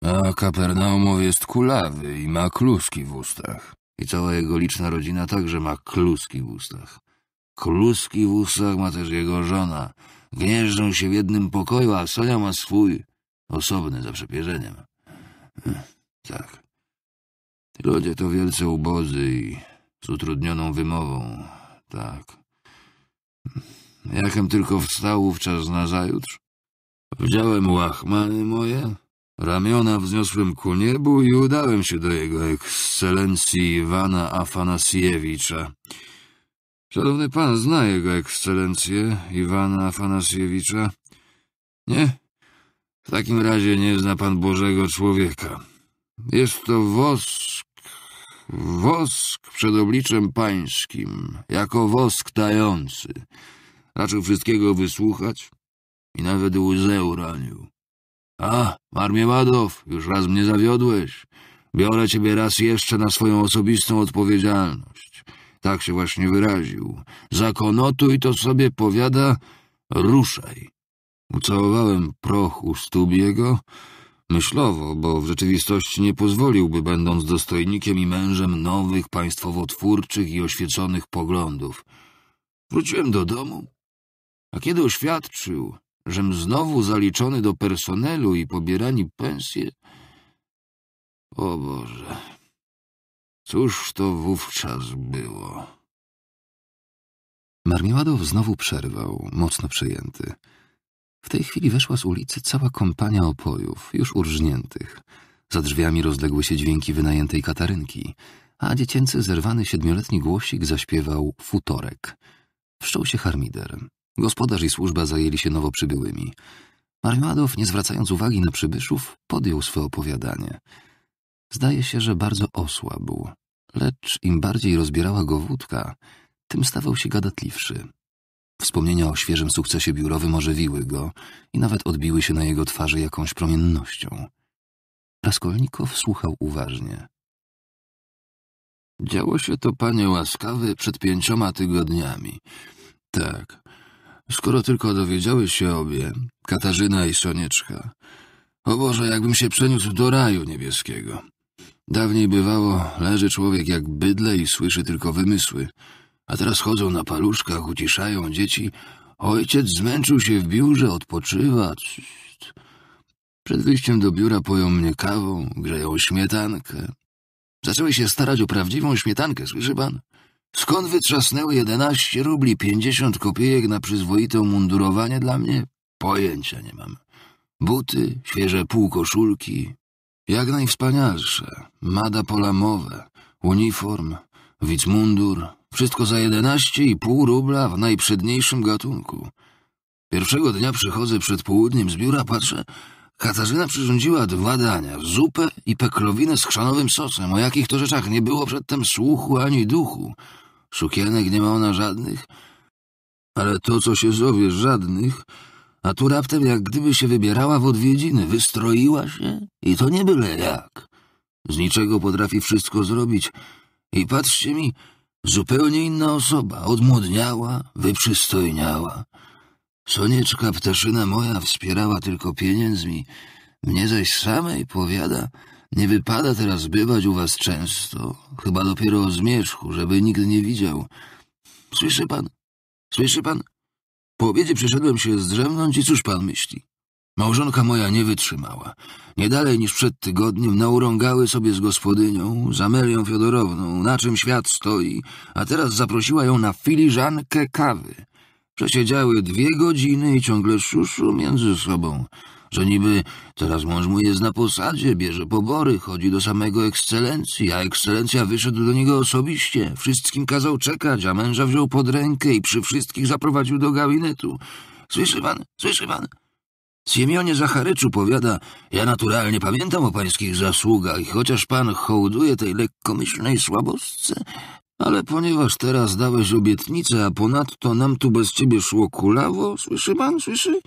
A Kapernaumow jest kulawy i ma kluski w ustach. I cała jego liczna rodzina także ma kluski w ustach. Kluski w ustach ma też jego żona. Gnieżdżą się w jednym pokoju, a Sonia ma swój, osobny, za przepierzeniem. Hm, tak. Ludzie to wielce ubodzy i z utrudnioną wymową. Tak. Hm, Jakem tylko wstał wówczas zajutrz, Wziąłem łachmany moje, ramiona wzniosłem ku niebu i udałem się do jego ekscelencji Iwana Afanasiewicza. Szanowny pan zna jego ekscelencję Iwana Afanasiewicza? Nie? W takim razie nie zna pan Bożego Człowieka. Jest to wosk, wosk przed obliczem pańskim, jako wosk tający. Raczył wszystkiego wysłuchać, i nawet łzę uranił. A, Marmieładow, już raz mnie zawiodłeś. Biorę ciebie raz jeszcze na swoją osobistą odpowiedzialność. Tak się właśnie wyraził. Zakonotuj to sobie, powiada, ruszaj. Ucałowałem proch u stóp jego, myślowo, bo w rzeczywistości nie pozwoliłby, będąc dostojnikiem i mężem nowych, państwowotwórczych i oświeconych poglądów. Wróciłem do domu, a kiedy oświadczył, żem znowu zaliczony do personelu i pobierani pensje? O Boże, cóż to wówczas było? Marmiładow znowu przerwał, mocno przejęty. W tej chwili weszła z ulicy cała kompania opojów, już urżniętych. Za drzwiami rozległy się dźwięki wynajętej katarynki, a dziecięcy zerwany siedmioletni głosik zaśpiewał futorek. Wszczął się harmider. Gospodarz i służba zajęli się nowo przybyłymi. Marmadow, nie zwracając uwagi na przybyszów, podjął swe opowiadanie. Zdaje się, że bardzo osłabł, lecz im bardziej rozbierała go wódka, tym stawał się gadatliwszy. Wspomnienia o świeżym sukcesie biurowym orzewiły go i nawet odbiły się na jego twarzy jakąś promiennością. Raskolnikow słuchał uważnie. Działo się to, panie łaskawy, przed pięcioma tygodniami. Tak, Skoro tylko dowiedziały się obie, Katarzyna i Sonieczka, o Boże, jakbym się przeniósł do raju niebieskiego. Dawniej bywało, leży człowiek jak bydle i słyszy tylko wymysły, a teraz chodzą na paluszkach, uciszają dzieci. Ojciec zmęczył się w biurze, odpoczywa. Przed wyjściem do biura poją mnie kawą, grzeją śmietankę. Zaczęły się starać o prawdziwą śmietankę, słyszy pan? Skąd wytrzasnęły jedenaście rubli pięćdziesiąt kopiejek na przyzwoite mundurowanie dla mnie? Pojęcia nie mam. Buty, świeże półkoszulki, jak najwspanialsze, mada polamowe, uniform, wicmundur, wszystko za jedenaście i pół rubla w najprzedniejszym gatunku. Pierwszego dnia przychodzę przed południem z biura, patrzę, Katarzyna przyrządziła dwa dania, zupę i peklowinę z chrzanowym sosem, o jakich to rzeczach nie było przedtem słuchu ani duchu. Sukienek nie ma ona żadnych, ale to, co się zowie, żadnych, a tu raptem jak gdyby się wybierała w odwiedziny, wystroiła się i to nie byle jak. Z niczego potrafi wszystko zrobić i patrzcie mi, zupełnie inna osoba, odmłodniała, wyprzystojniała. Sonieczka ptaszyna moja wspierała tylko pieniędzmi, mnie zaś samej powiada — nie wypada teraz bywać u was często, chyba dopiero o zmierzchu, żeby nikt nie widział. Słyszy pan? Słyszy pan? Po obiedzie przyszedłem się zdrzemnąć i cóż pan myśli? Małżonka moja nie wytrzymała. Nie dalej niż przed tygodniem naurągały sobie z gospodynią, z Amelią Fiodorowną, na czym świat stoi, a teraz zaprosiła ją na filiżankę kawy. Przesiedziały dwie godziny i ciągle szuszu między sobą że niby teraz mąż mu jest na posadzie, bierze pobory, chodzi do samego ekscelencji, a ekscelencja wyszedł do niego osobiście, wszystkim kazał czekać, a męża wziął pod rękę i przy wszystkich zaprowadził do gabinetu. Słyszy pan, słyszy pan? Siemionie Zacharyczu powiada, ja naturalnie pamiętam o pańskich zasługach i chociaż pan hołduje tej lekkomyślnej słabostce, ale ponieważ teraz dałeś obietnicę, a ponadto nam tu bez ciebie szło kulawo, słyszy pan, słyszy?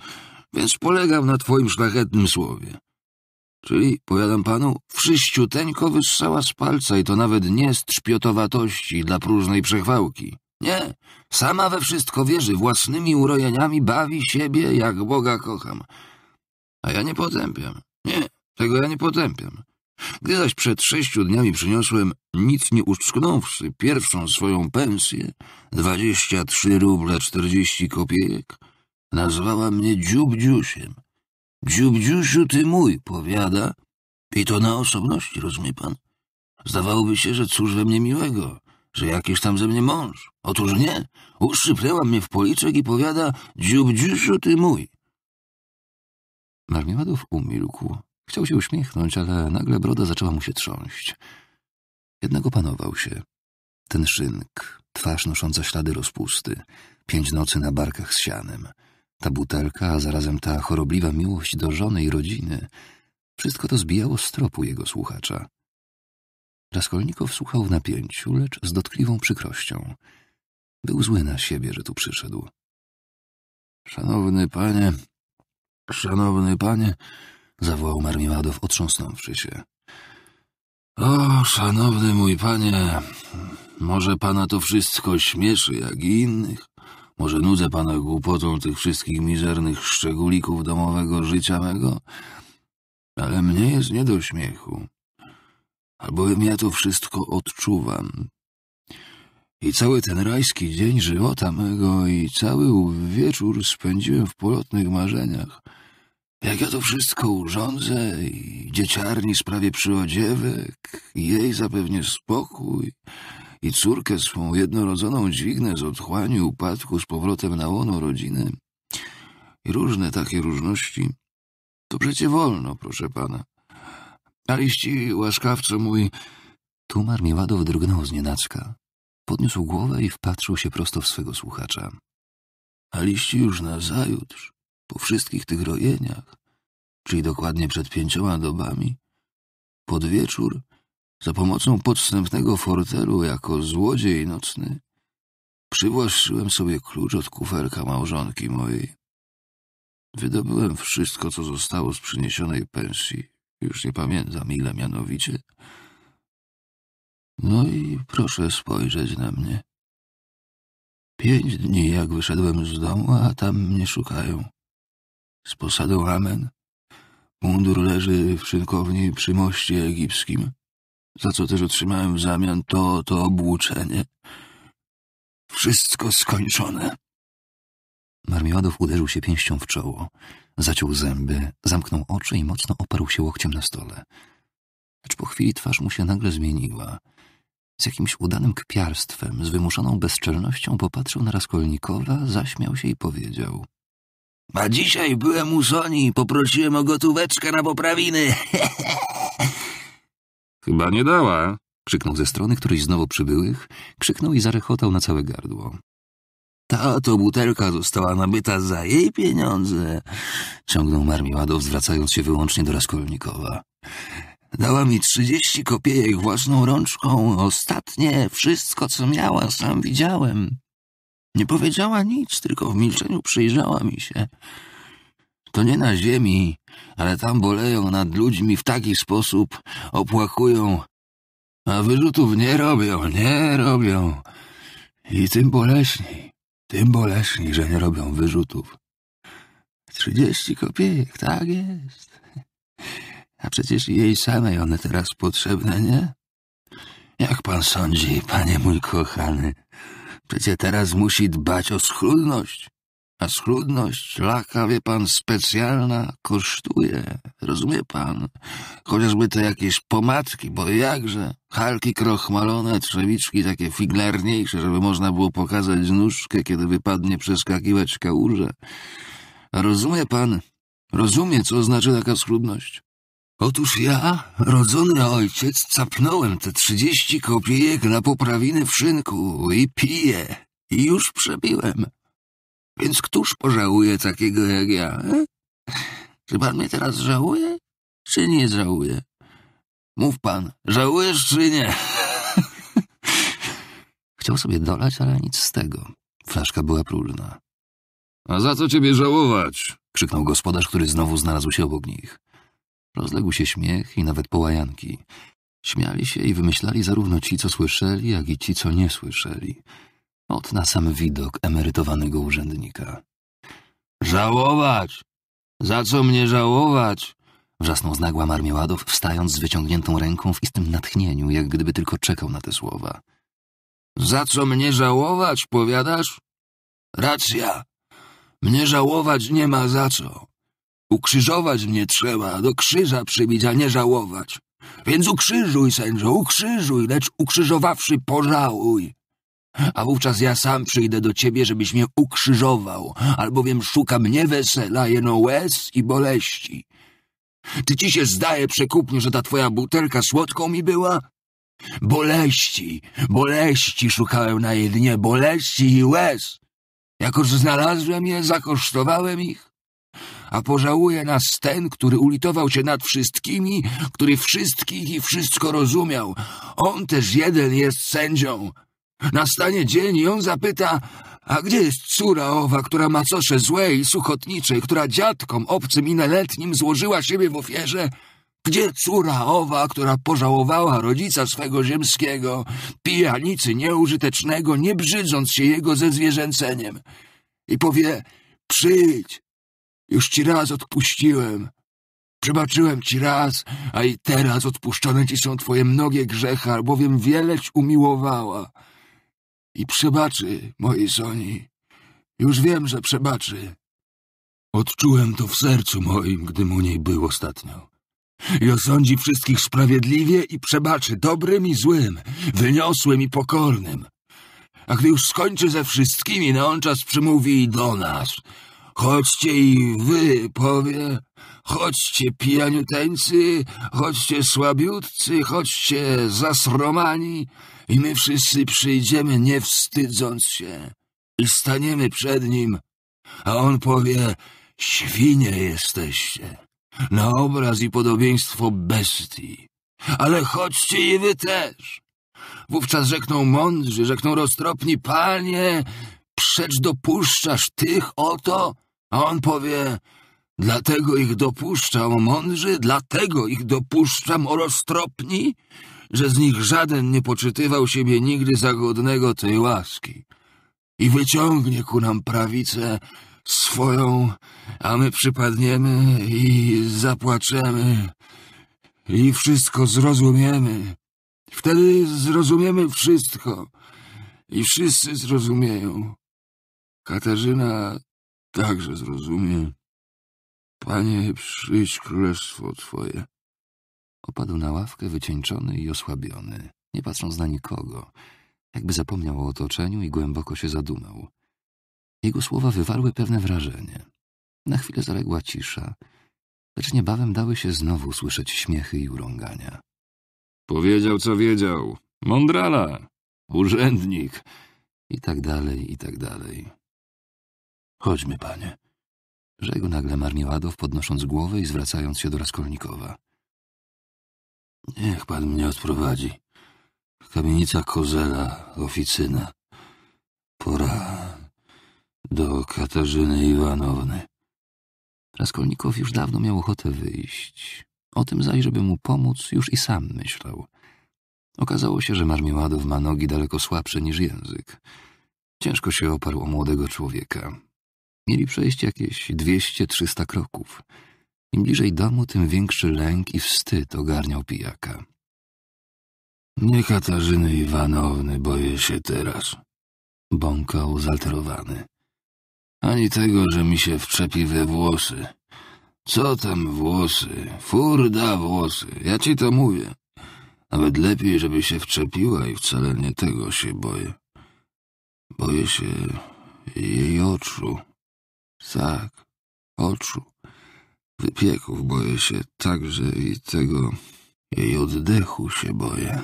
Więc polegam na twoim szlachetnym słowie. Czyli, powiadam panu, wszyściuteńko wyssała z palca i to nawet nie z trzpiotowatości dla próżnej przechwałki. Nie, sama we wszystko wierzy, własnymi urojeniami bawi siebie, jak Boga kocham. A ja nie potępiam. Nie, tego ja nie potępiam. Gdy zaś przed sześciu dniami przyniosłem, nic nie uszczknąwszy, pierwszą swoją pensję, dwadzieścia trzy ruble czterdzieści kopiejek, Nazwała mnie Dziubdziusiem. Dziubdziusiu ty mój, powiada. I to na osobności, rozumie pan? Zdawałoby się, że cóż we mnie miłego, że jakiś tam ze mnie mąż. Otóż nie. Uszczypnęła mnie w policzek i powiada Dziubdziusiu ty mój. Marmieladów umilkł. Chciał się uśmiechnąć, ale nagle broda zaczęła mu się trząść. Jednego panował się. Ten szynk, twarz nosząca ślady rozpusty, pięć nocy na barkach z sianem — ta butelka, a zarazem ta chorobliwa miłość do żony i rodziny, wszystko to zbijało z tropu jego słuchacza. Raskolnikow słuchał w napięciu, lecz z dotkliwą przykrością. Był zły na siebie, że tu przyszedł. Szanowny panie, szanowny panie, zawołał Marmiładow, otrząsnąwszy się. O, szanowny mój panie, może pana to wszystko śmieszy, jak i innych, może nudzę pana głupotą tych wszystkich mizernych szczególików domowego życia mego? Ale mnie jest nie do śmiechu, albowiem ja to wszystko odczuwam. I cały ten rajski dzień żywota mego i cały wieczór spędziłem w polotnych marzeniach. Jak ja to wszystko urządzę i dzieciarni sprawie przyodziewek, i jej zapewnię spokój i córkę swą jednorodzoną dźwignę z otchłani upadku z powrotem na łono rodziny i różne takie różności, to przecie wolno, proszę pana. A liści, łaskawco mój... Tumar Miładow drgnął z nienacka. Podniósł głowę i wpatrzył się prosto w swego słuchacza. A liści już zajutrz, po wszystkich tych rojeniach, czyli dokładnie przed pięcioma dobami, pod wieczór za pomocą podstępnego fortelu jako złodziej nocny przywłaszczyłem sobie klucz od kuferka małżonki mojej. Wydobyłem wszystko, co zostało z przyniesionej pensji. Już nie pamiętam, ile mianowicie. No i proszę spojrzeć na mnie. Pięć dni, jak wyszedłem z domu, a tam mnie szukają. Z posadą amen. Mundur leży w szynkowni przy moście egipskim za co też otrzymałem w zamian to, to obłóczenie. Wszystko skończone. Marmiładow uderzył się pięścią w czoło, zaciął zęby, zamknął oczy i mocno oparł się łokciem na stole. Lecz po chwili twarz mu się nagle zmieniła. Z jakimś udanym kpiarstwem, z wymuszoną bezczelnością popatrzył na Raskolnikowa, zaśmiał się i powiedział... — A dzisiaj byłem u Soni i poprosiłem o gotóweczkę na poprawiny. Chyba nie dała, krzyknął ze strony któryś z nowo przybyłych, krzyknął i zarechotał na całe gardło. Ta to butelka została nabyta za jej pieniądze, ciągnął Marmiładow, zwracając się wyłącznie do Raskolnikowa. Dała mi trzydzieści kopiejek własną rączką, ostatnie, wszystko co miała, sam widziałem. Nie powiedziała nic, tylko w milczeniu przyjrzała mi się. To nie na ziemi, ale tam boleją nad ludźmi w taki sposób, opłakują, a wyrzutów nie robią, nie robią. I tym boleśniej, tym boleśniej, że nie robią wyrzutów. Trzydzieści kopiejek, tak jest. A przecież jej samej one teraz potrzebne, nie? Jak pan sądzi, panie mój kochany? Przecie teraz musi dbać o schludność. A schludność laka, wie pan, specjalna kosztuje. Rozumie pan? Chociażby te jakieś pomadki, bo jakże? Halki krochmalone, trzewiczki takie figlarniejsze, żeby można było pokazać nóżkę, kiedy wypadnie przeskakiwać kałuże. Rozumie pan? Rozumie, co znaczy taka schludność? Otóż ja, rodzony ojciec, capnąłem te trzydzieści kopiejek na poprawiny w szynku i piję. I już przebiłem. Więc któż pożałuje takiego jak ja? E? Czy pan mnie teraz żałuje, czy nie żałuje? Mów pan, żałujesz czy nie? Chciał sobie dolać, ale nic z tego. Flaszka była próżna. A za co ciebie żałować? krzyknął gospodarz, który znowu znalazł się obok nich. Rozległ się śmiech i nawet połajanki. Śmiali się i wymyślali zarówno ci, co słyszeli, jak i ci, co nie słyszeli. Od na sam widok emerytowanego urzędnika. Żałować! Za co mnie żałować? Wrzasnął znagła Marmieładów, wstając z wyciągniętą ręką w istym natchnieniu, jak gdyby tylko czekał na te słowa. Za co mnie żałować, powiadasz? Racja. Mnie żałować nie ma za co. Ukrzyżować mnie trzeba, do krzyża przybić, a nie żałować. Więc ukrzyżuj, sędzio, ukrzyżuj, lecz ukrzyżowawszy pożałuj a wówczas ja sam przyjdę do ciebie, żebyś mnie ukrzyżował, albowiem szuka mnie wesela, jeno łez i boleści. Ty ci się zdaje, przekupnie, że ta twoja butelka słodką mi była? Boleści, boleści szukałem na jej dnie, boleści i łez. Jakoż znalazłem je, zakosztowałem ich. A pożałuje nas ten, który ulitował się nad wszystkimi, który wszystkich i wszystko rozumiał. On też jeden jest sędzią, Nastanie dzień i on zapyta, a gdzie jest córa owa, która ma cosze złej i suchotniczej, która dziadkom obcym i naletnim złożyła siebie w ofierze? Gdzie córa owa, która pożałowała rodzica swego ziemskiego, pijanicy nieużytecznego, nie brzydząc się jego ze zwierzęceniem? I powie, przyjdź, już ci raz odpuściłem, Przebaczyłem ci raz, a i teraz odpuszczone ci są twoje mnogie grzechy, albowiem wieleć umiłowała i przebaczy mojej Soni. Już wiem, że przebaczy. Odczułem to w sercu moim, gdy mu niej był ostatnio. I osądzi wszystkich sprawiedliwie i przebaczy dobrym i złym, wyniosłym i pokornym. A gdy już skończy ze wszystkimi, na no on czas przymówi i do nas, Chodźcie i wy, powie. Chodźcie pijaniuteńcy, chodźcie słabiutcy, chodźcie zasromani i my wszyscy przyjdziemy nie wstydząc się i staniemy przed nim. A on powie, świnie jesteście, na obraz i podobieństwo bestii. Ale chodźcie i wy też. Wówczas rzekną mądrzy, rzekną roztropni, panie, przecz dopuszczasz tych oto, a on powie, dlatego ich dopuszczam mądrzy, dlatego ich dopuszczam roztropni, że z nich żaden nie poczytywał siebie nigdy za godnego tej łaski. I wyciągnie ku nam prawicę swoją, a my przypadniemy i zapłaczemy i wszystko zrozumiemy. Wtedy zrozumiemy wszystko i wszyscy zrozumieją. Katarzyna także zrozumie. Panie, przyjdź królestwo Twoje. Opadł na ławkę wycieńczony i osłabiony, nie patrząc na nikogo, jakby zapomniał o otoczeniu i głęboko się zadumał. Jego słowa wywarły pewne wrażenie. Na chwilę zaległa cisza, lecz niebawem dały się znowu słyszeć śmiechy i urągania. Powiedział, co wiedział. Mądrala! Urzędnik! I tak dalej, i tak dalej. Chodźmy, panie. Rzekł nagle Marmiładow, podnosząc głowę i zwracając się do Raskolnikowa. Niech pan mnie odprowadzi. Kamienica Kozela, oficyna. Pora do Katarzyny Iwanowny. Raskolnikow już dawno miał ochotę wyjść. O tym zaś, żeby mu pomóc, już i sam myślał. Okazało się, że Marmiładow ma nogi daleko słabsze niż język. Ciężko się oparł o młodego człowieka. Mieli przejść jakieś 200-300 kroków. Im bliżej domu, tym większy lęk i wstyd ogarniał pijaka. Nie Katarzyny Iwanowny boję się teraz, bąkał zalterowany. Ani tego, że mi się wczepi we włosy. Co tam włosy? Furda włosy, ja ci to mówię. Nawet lepiej, żeby się wczepiła i wcale nie tego się boję. Boję się jej oczu. Tak, oczu, wypieków boję się także i tego jej oddechu się boję.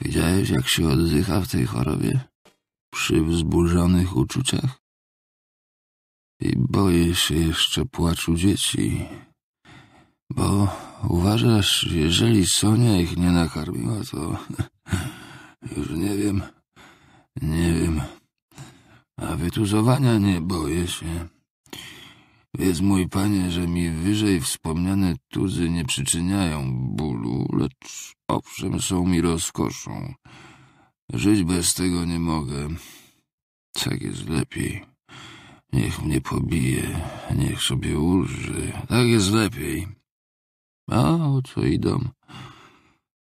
Widziałeś, jak się oddycha w tej chorobie? Przy wzburzonych uczuciach? I boję się jeszcze płaczu dzieci, bo uważasz, jeżeli Sonia ich nie nakarmiła, to już nie wiem, nie wiem. A wytuzowania nie boję się. Wiesz, mój panie, że mi wyżej wspomniane tuzy nie przyczyniają bólu, lecz owszem są mi rozkoszą. Żyć bez tego nie mogę. Tak jest lepiej. Niech mnie pobije, niech sobie ulży. Tak jest lepiej. A o co idą?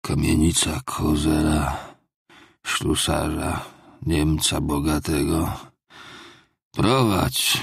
Kamienica kozera, ślusarza, Niemca bogatego Prowadź.